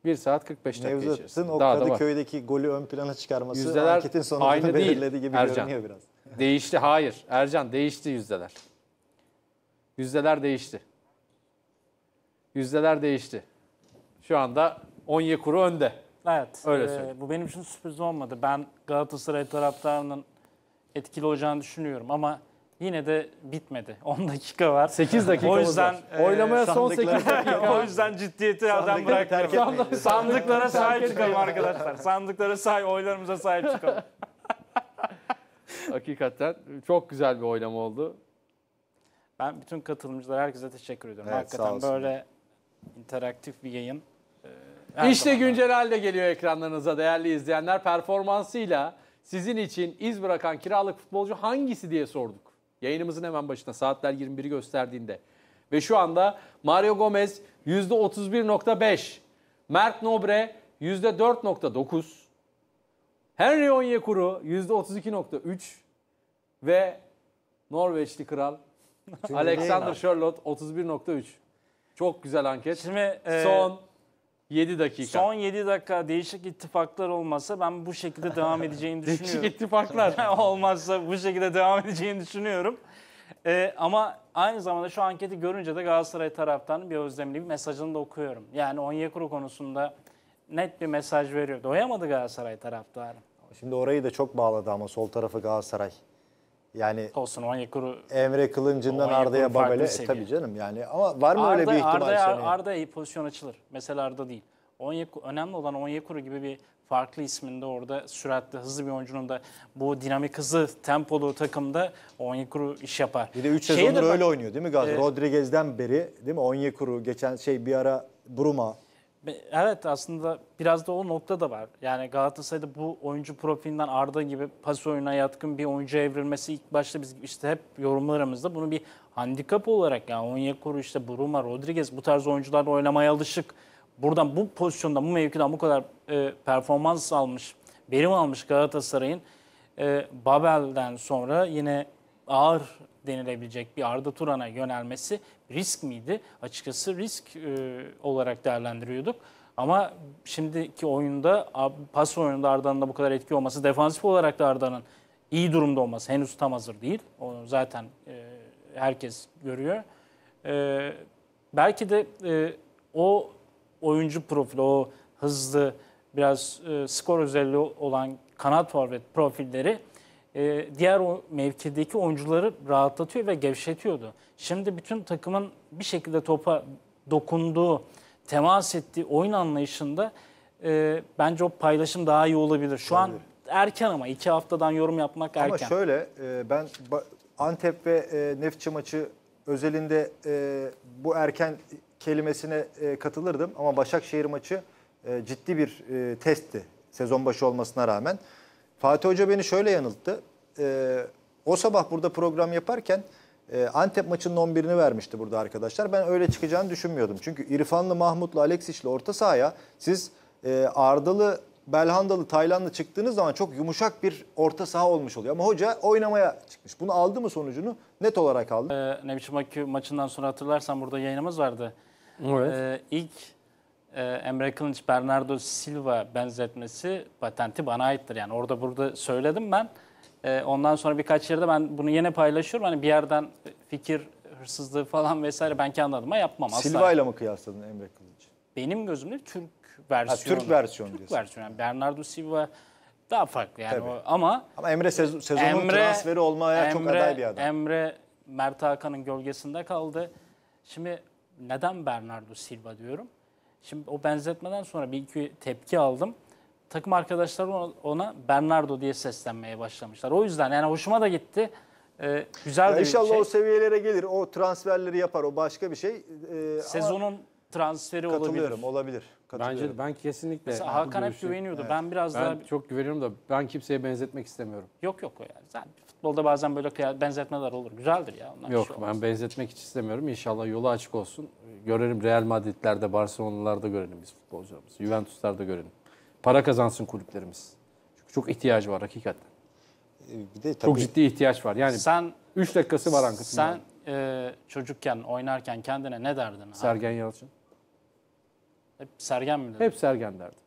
1 saat 45 dakika Mevzut'un içerisinde. Mevzut'un Okka'da köydeki golü ön plana çıkarması yüzdeler anketin sonucunu aynı belirledi değil. gibi Ercan. görünüyor biraz. Değişti hayır. Ercan değişti yüzdeler. Yüzdeler değişti. Yüzdeler değişti. Şu anda Onyekuru önde. Evet. Öyle e, bu benim için sürpriz olmadı. Ben Galatasaray taraftarının etkili olacağını düşünüyorum ama yine de bitmedi. 10 dakika var. 8 dakika o yüzden e, Oylamaya son 8 dakika. o yüzden ciddiyeti elden bırakmıyorum. Sandıklara sahip çıkalım arkadaşlar. Sandıklara sahip, oylarımıza sahip çıkalım. Hakikaten çok güzel bir oylama oldu. Ben bütün katılımcılara herkese teşekkür ediyorum. Evet, Hakikaten böyle interaktif bir yayın. Her işte güncel halde geliyor ekranlarınıza değerli izleyenler. Performansıyla sizin için iz bırakan kiralık futbolcu hangisi diye sorduk. Yayınımızın hemen başına saatler 21'i gösterdiğinde. Ve şu anda Mario Gomez %31.5, Mert Nobre %4.9, Henry Onyekuru %32.3 ve Norveçli kral Alexander Charlotte 31.3. Çok güzel anket. Şimdi, e... Son 7 dakika. Son 7 dakika değişik ittifaklar olmasa ben bu şekilde devam edeceğini düşünüyorum. değişik ittifaklar. olmazsa bu şekilde devam edeceğini düşünüyorum. Ee, ama aynı zamanda şu anketi görünce de Galatasaray taraftan bir özlemli bir mesajını da okuyorum. Yani Onyekuru konusunda net bir mesaj veriyor. Doyamadı Galatasaray taraftarı. Şimdi orayı da çok bağladı ama sol tarafı Galatasaray. Yani Tosun Onyekuru Emre Kılıncı'ndan Arda'ya Babel'e e, tabii canım yani ama var mı Arda, öyle bir ihtimal Arda'ya Arda, arda Arda'ya pozisyon açılır. Mesela Arda değil. Onyekuru, önemli olan Onyekuru gibi bir farklı isminde orada süratli, hızlı bir oyuncunun da bu dinamik hızlı, tempolu takımda Onyekuru iş yapar. Bir de 3 sezondur öyle oynuyor değil mi Gaz E, Rodriguez'den beri değil mi Onyekuru geçen şey bir ara Bruma Evet aslında biraz da o nokta da var. Yani Galatasaray'da bu oyuncu profilinden Arda gibi pas oyuna yatkın bir oyuncu evrilmesi ilk başta biz işte hep yorumlarımızda bunu bir handikap olarak yani Onyekuru işte Bruma, Rodriguez bu tarz oyuncularla oynamaya alışık. Buradan bu pozisyonda bu mevkiden bu kadar e, performans almış, verim almış Galatasaray'ın e, Babel'den sonra yine ağır denilebilecek bir Arda Turan'a yönelmesi risk miydi? Açıkçası risk e, olarak değerlendiriyorduk. Ama şimdiki oyunda pas oyununda Arda'nın da bu kadar etki olması, defansif olarak da Arda'nın iyi durumda olması henüz tam hazır değil. Onu zaten e, herkes görüyor. E, belki de e, o oyuncu profili, o hızlı, biraz e, skor özelliği olan kanat forvet profilleri e, diğer o mevkideki oyuncuları rahatlatıyor ve gevşetiyordu. Şimdi bütün takımın bir şekilde topa dokunduğu, temas ettiği oyun anlayışında e, bence o paylaşım daha iyi olabilir. Şu an erken ama iki haftadan yorum yapmak erken. Ama şöyle e, ben Antep ve e, Nefçi maçı özelinde e, bu erken kelimesine e, katılırdım ama Başakşehir maçı e, ciddi bir e, testti sezon başı olmasına rağmen. Fatih Hoca beni şöyle yanılttı. E, o sabah burada program yaparken e, Antep maçının 11'ini vermişti burada arkadaşlar. Ben öyle çıkacağını düşünmüyordum. Çünkü İrfanlı, Mahmutlu, Alexic'li orta sahaya siz e, Ardalı, Belhandalı, Taylanlı çıktığınız zaman çok yumuşak bir orta saha olmuş oluyor. Ama hoca oynamaya çıkmış. Bunu aldı mı sonucunu? Net olarak aldı. Ee, Nebiçim Akü maçından sonra hatırlarsan burada yayınımız vardı. Evet. Ee, ilk e, Emre Kılınç Bernardo Silva benzetmesi patenti bana aittir. Yani orada burada söyledim ben. E, ondan sonra birkaç yerde ben bunu yine paylaşıyorum. Hani bir yerden fikir hırsızlığı falan vesaire ben kendi adıma yapmam asla. Silva ile mi kıyasladın Emre Kılınç? Benim gözümde Türk versiyonu. Ha, Türk versiyonu Türk diyorsun. versiyonu. Yani Bernardo Silva daha farklı yani o, ama ama Emre sez e, sezonun Emre, transferi olmaya Emre, çok aday bir adam. Emre Mert Hakan'ın gölgesinde kaldı. Şimdi neden Bernardo Silva diyorum? Şimdi o benzetmeden sonra bir iki tepki aldım. Takım arkadaşları ona, Bernardo diye seslenmeye başlamışlar. O yüzden yani hoşuma da gitti. Ee, güzel ya de inşallah bir şey. o seviyelere gelir. O transferleri yapar. O başka bir şey. Ee, Sezonun ama transferi olabilir. Katılıyorum, olabilir. Bence ben kesinlikle Mesela Hakan hep güveniyordu. Evet. Ben biraz ben daha çok güveniyorum da ben kimseye benzetmek istemiyorum. Yok yok o yani. Zaten futbolda bazen böyle benzetmeler olur. Güzeldir ya onlar. Yok şey ben benzetmek hiç istemiyorum. İnşallah yolu açık olsun görelim Real Madrid'lerde, Barcelona'larda görelim biz futbolcularımızı. Juventus'larda görelim. Para kazansın kulüplerimiz. Çünkü çok ihtiyacı var hakikaten. E, bir de tabii, çok ciddi ihtiyaç var. Yani sen 3 dakikası var Ankara. Sen e, çocukken oynarken kendine ne derdin? Sergen abi? Yalçın. Hep Sergen mi dedin? Hep Sergen derdim.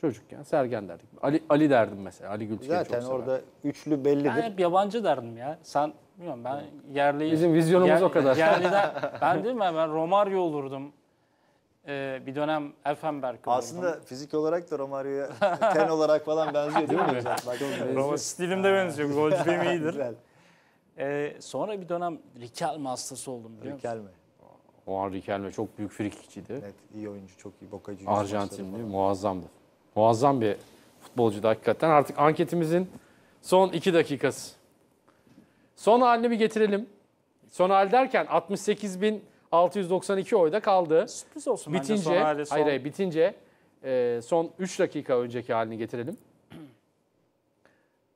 Çocukken Sergen derdik. Ali, Ali derdim mesela. Ali Gültekin. Zaten çok orada üçlü bellidir. Ben hep yabancı derdim ya. Sen Bilmiyorum ben yerli... Bizim vizyonumuz yer, o kadar. Yerliden, ben değil mi? Ben Romario olurdum. Ee, bir dönem Elfenberg olurdum. Aslında fizik olarak da Romario'ya ten olarak falan benziyor değil mi? Bak, Roma stilimde benziyor. Golcü iyidir. Ee, sonra bir dönem Riquelme hastası oldum biliyor Riquelme. musun? Juan Riquelme çok büyük frikikçiydi. Evet iyi oyuncu çok iyi bokacı. Arjantinli muazzamdı. Muazzam bir futbolcu da hakikaten. Artık anketimizin son iki dakikası. Son halini bir getirelim. Son hal derken 68.692 oyda kaldı. Sürpriz olsun bitince, bence son hali. Son... Hayır, hayır bitince e, son 3 dakika önceki halini getirelim.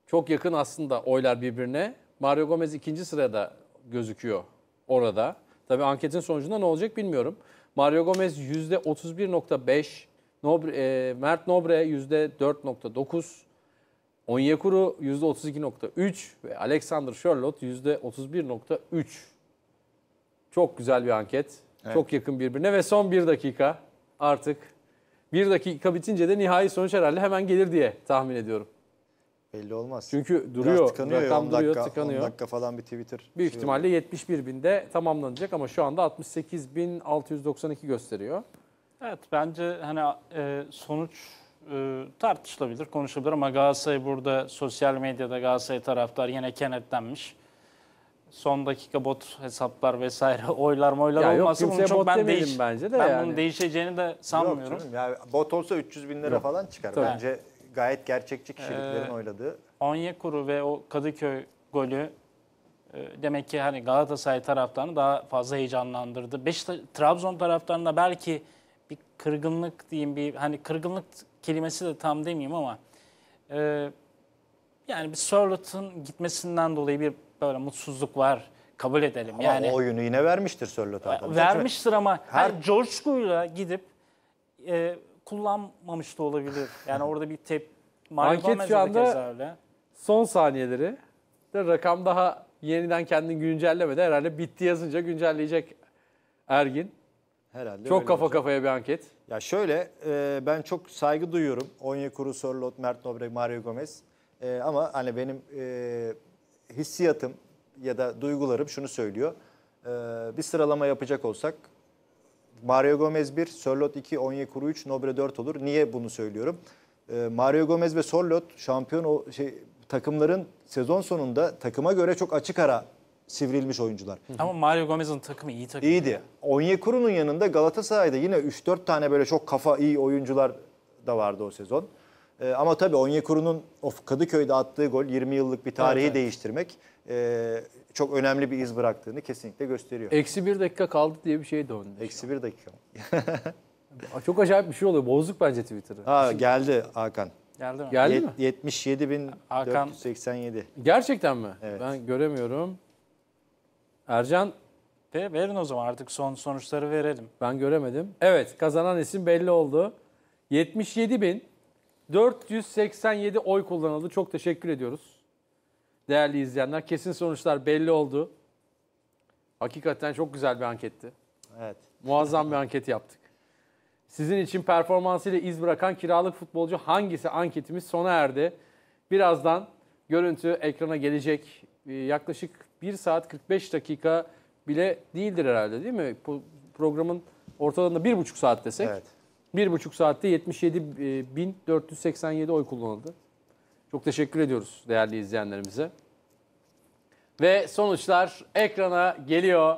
Çok yakın aslında oylar birbirine. Mario Gomez ikinci sırada gözüküyor orada. Tabii anketin sonucunda ne olacak bilmiyorum. Mario Gomez %31.5, Nobre, e, Mert Nobre %4.9, Onyekuru %32.3 ve Alexander Sherlock %31.3. Çok güzel bir anket. Evet. Çok yakın birbirine ve son bir dakika artık. Bir dakika bitince de nihai sonuç herhalde hemen gelir diye tahmin ediyorum. Belli olmaz. Çünkü duruyor. Biraz tıkanıyor rakam ya, 10 duruyor, dakika, tıkanıyor. 10 dakika falan bir Twitter. Büyük şey ihtimalle 71 binde tamamlanacak ama şu anda 68.692 gösteriyor. Evet bence hani e, sonuç e, tartışılabilir, konuşulabilir ama Galatasaray burada sosyal medyada Galatasaray taraftar yine kenetlenmiş. Son dakika bot hesaplar vesaire oylar moylar Ya yok, bunu çok ben değiş bence de ben bunun değişeceğini de sanmıyorum. Yok canım, ya bot olsa 300 bin lira falan çıkar. Tabii. Bence gayet gerçekçi kişiliklerin Ee, oyladığı. Onyekuru ve o Kadıköy golü e, demek ki hani Galatasaray taraftarını daha fazla heyecanlandırdı. Beşiktaş Trabzon taraftarında belki bir kırgınlık diyeyim bir hani kırgınlık kelimesi de tam demeyeyim ama e, yani bir Sörlot'un gitmesinden dolayı bir böyle mutsuzluk var kabul edelim. Ama yani, o oyunu yine vermiştir Sörlot abi. Vermiştir ama her yani Coşku'yla gidip e, kullanmamış da olabilir. Yani orada bir tep Anket şu anda kezerle. son saniyeleri. De rakam daha yeniden kendini güncellemedi. Herhalde bitti yazınca güncelleyecek Ergin. Herhalde Çok kafa olacak. kafaya bir anket. Ya şöyle e, ben çok saygı duyuyorum. Onyekuru, Sorlot, Mert Nobre, Mario Gomez. E, ama hani benim e, hissiyatım ya da duygularım şunu söylüyor. E, bir sıralama yapacak olsak Mario Gomez 1, Sorlot 2, Onyekuru 3, Nobre 4 olur. Niye bunu söylüyorum? E, Mario Gomez ve Sorlot şampiyon o şey takımların sezon sonunda takıma göre çok açık ara sivrilmiş oyuncular. Ama Mario Gomez'in takımı iyi takım. İyiydi. Onyekuru'nun yanında Galatasaray'da yine 3-4 tane böyle çok kafa iyi oyuncular da vardı o sezon. ee, ama tabii Onyekuru'nun Kadıköy'de attığı gol 20 yıllık bir tarihi evet, evet. değiştirmek e, çok önemli bir iz bıraktığını kesinlikle gösteriyor. Eksi bir dakika kaldı diye bir şey döndü. Eksi bir dakika. çok acayip bir şey oluyor. Bozduk bence Twitter'ı. Ha geldi Hakan. Geldi mi? Geldi mi? 77.487. Gerçekten mi? Evet. Ben göremiyorum. Ercan Ve verin o zaman artık son sonuçları verelim. ben göremedim. Evet kazanan isim belli oldu. 77.487 oy kullanıldı. Çok teşekkür ediyoruz. Değerli izleyenler kesin sonuçlar belli oldu. Hakikaten çok güzel bir anketti. Evet. Muazzam bir anket yaptık. Sizin için performansıyla iz bırakan kiralık futbolcu hangisi anketimiz sona erdi. Birazdan görüntü ekrana gelecek. Ee, yaklaşık 1 saat 45 dakika bile değildir herhalde değil mi? Bu programın ortalarında 1,5 saat desek. Evet. 1,5 saatte 77.487 e, oy kullanıldı. Çok teşekkür ediyoruz değerli izleyenlerimize. Ve sonuçlar ekrana geliyor.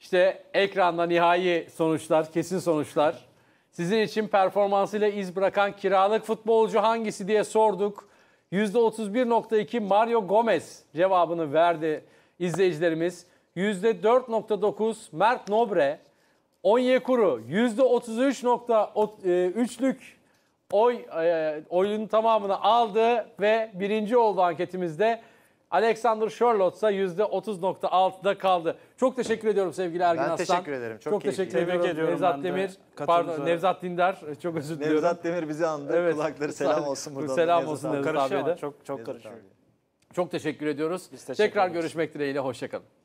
İşte ekranda nihai sonuçlar, kesin sonuçlar. Sizin için performansıyla iz bırakan kiralık futbolcu hangisi diye sorduk. %31.2 Mario Gomez cevabını verdi izleyicilerimiz. %4.9 Mert Nobre, Onyekuru %33.3'lük oy, e, oyunun tamamını aldı ve birinci oldu anketimizde. Alexander Charlotte ise %30.6'da kaldı. Çok teşekkür ediyorum sevgili Ergin ben Aslan. Ben teşekkür ederim. Çok, çok teşekkür ediyorum. Tebrik ediyorum Nevzat Demir. De. Pardon olarak. Nevzat Dindar. Çok özür diliyorum. Nevzat Demir bizi andı. Evet. Kulakları selam olsun buradan. Selam Nevzat olsun Nevzat, Nevzat abiye de. Çok, çok karışıyor. Çok teşekkür ediyoruz. Teşekkür Tekrar ederiz. görüşmek dileğiyle. Hoşçakalın.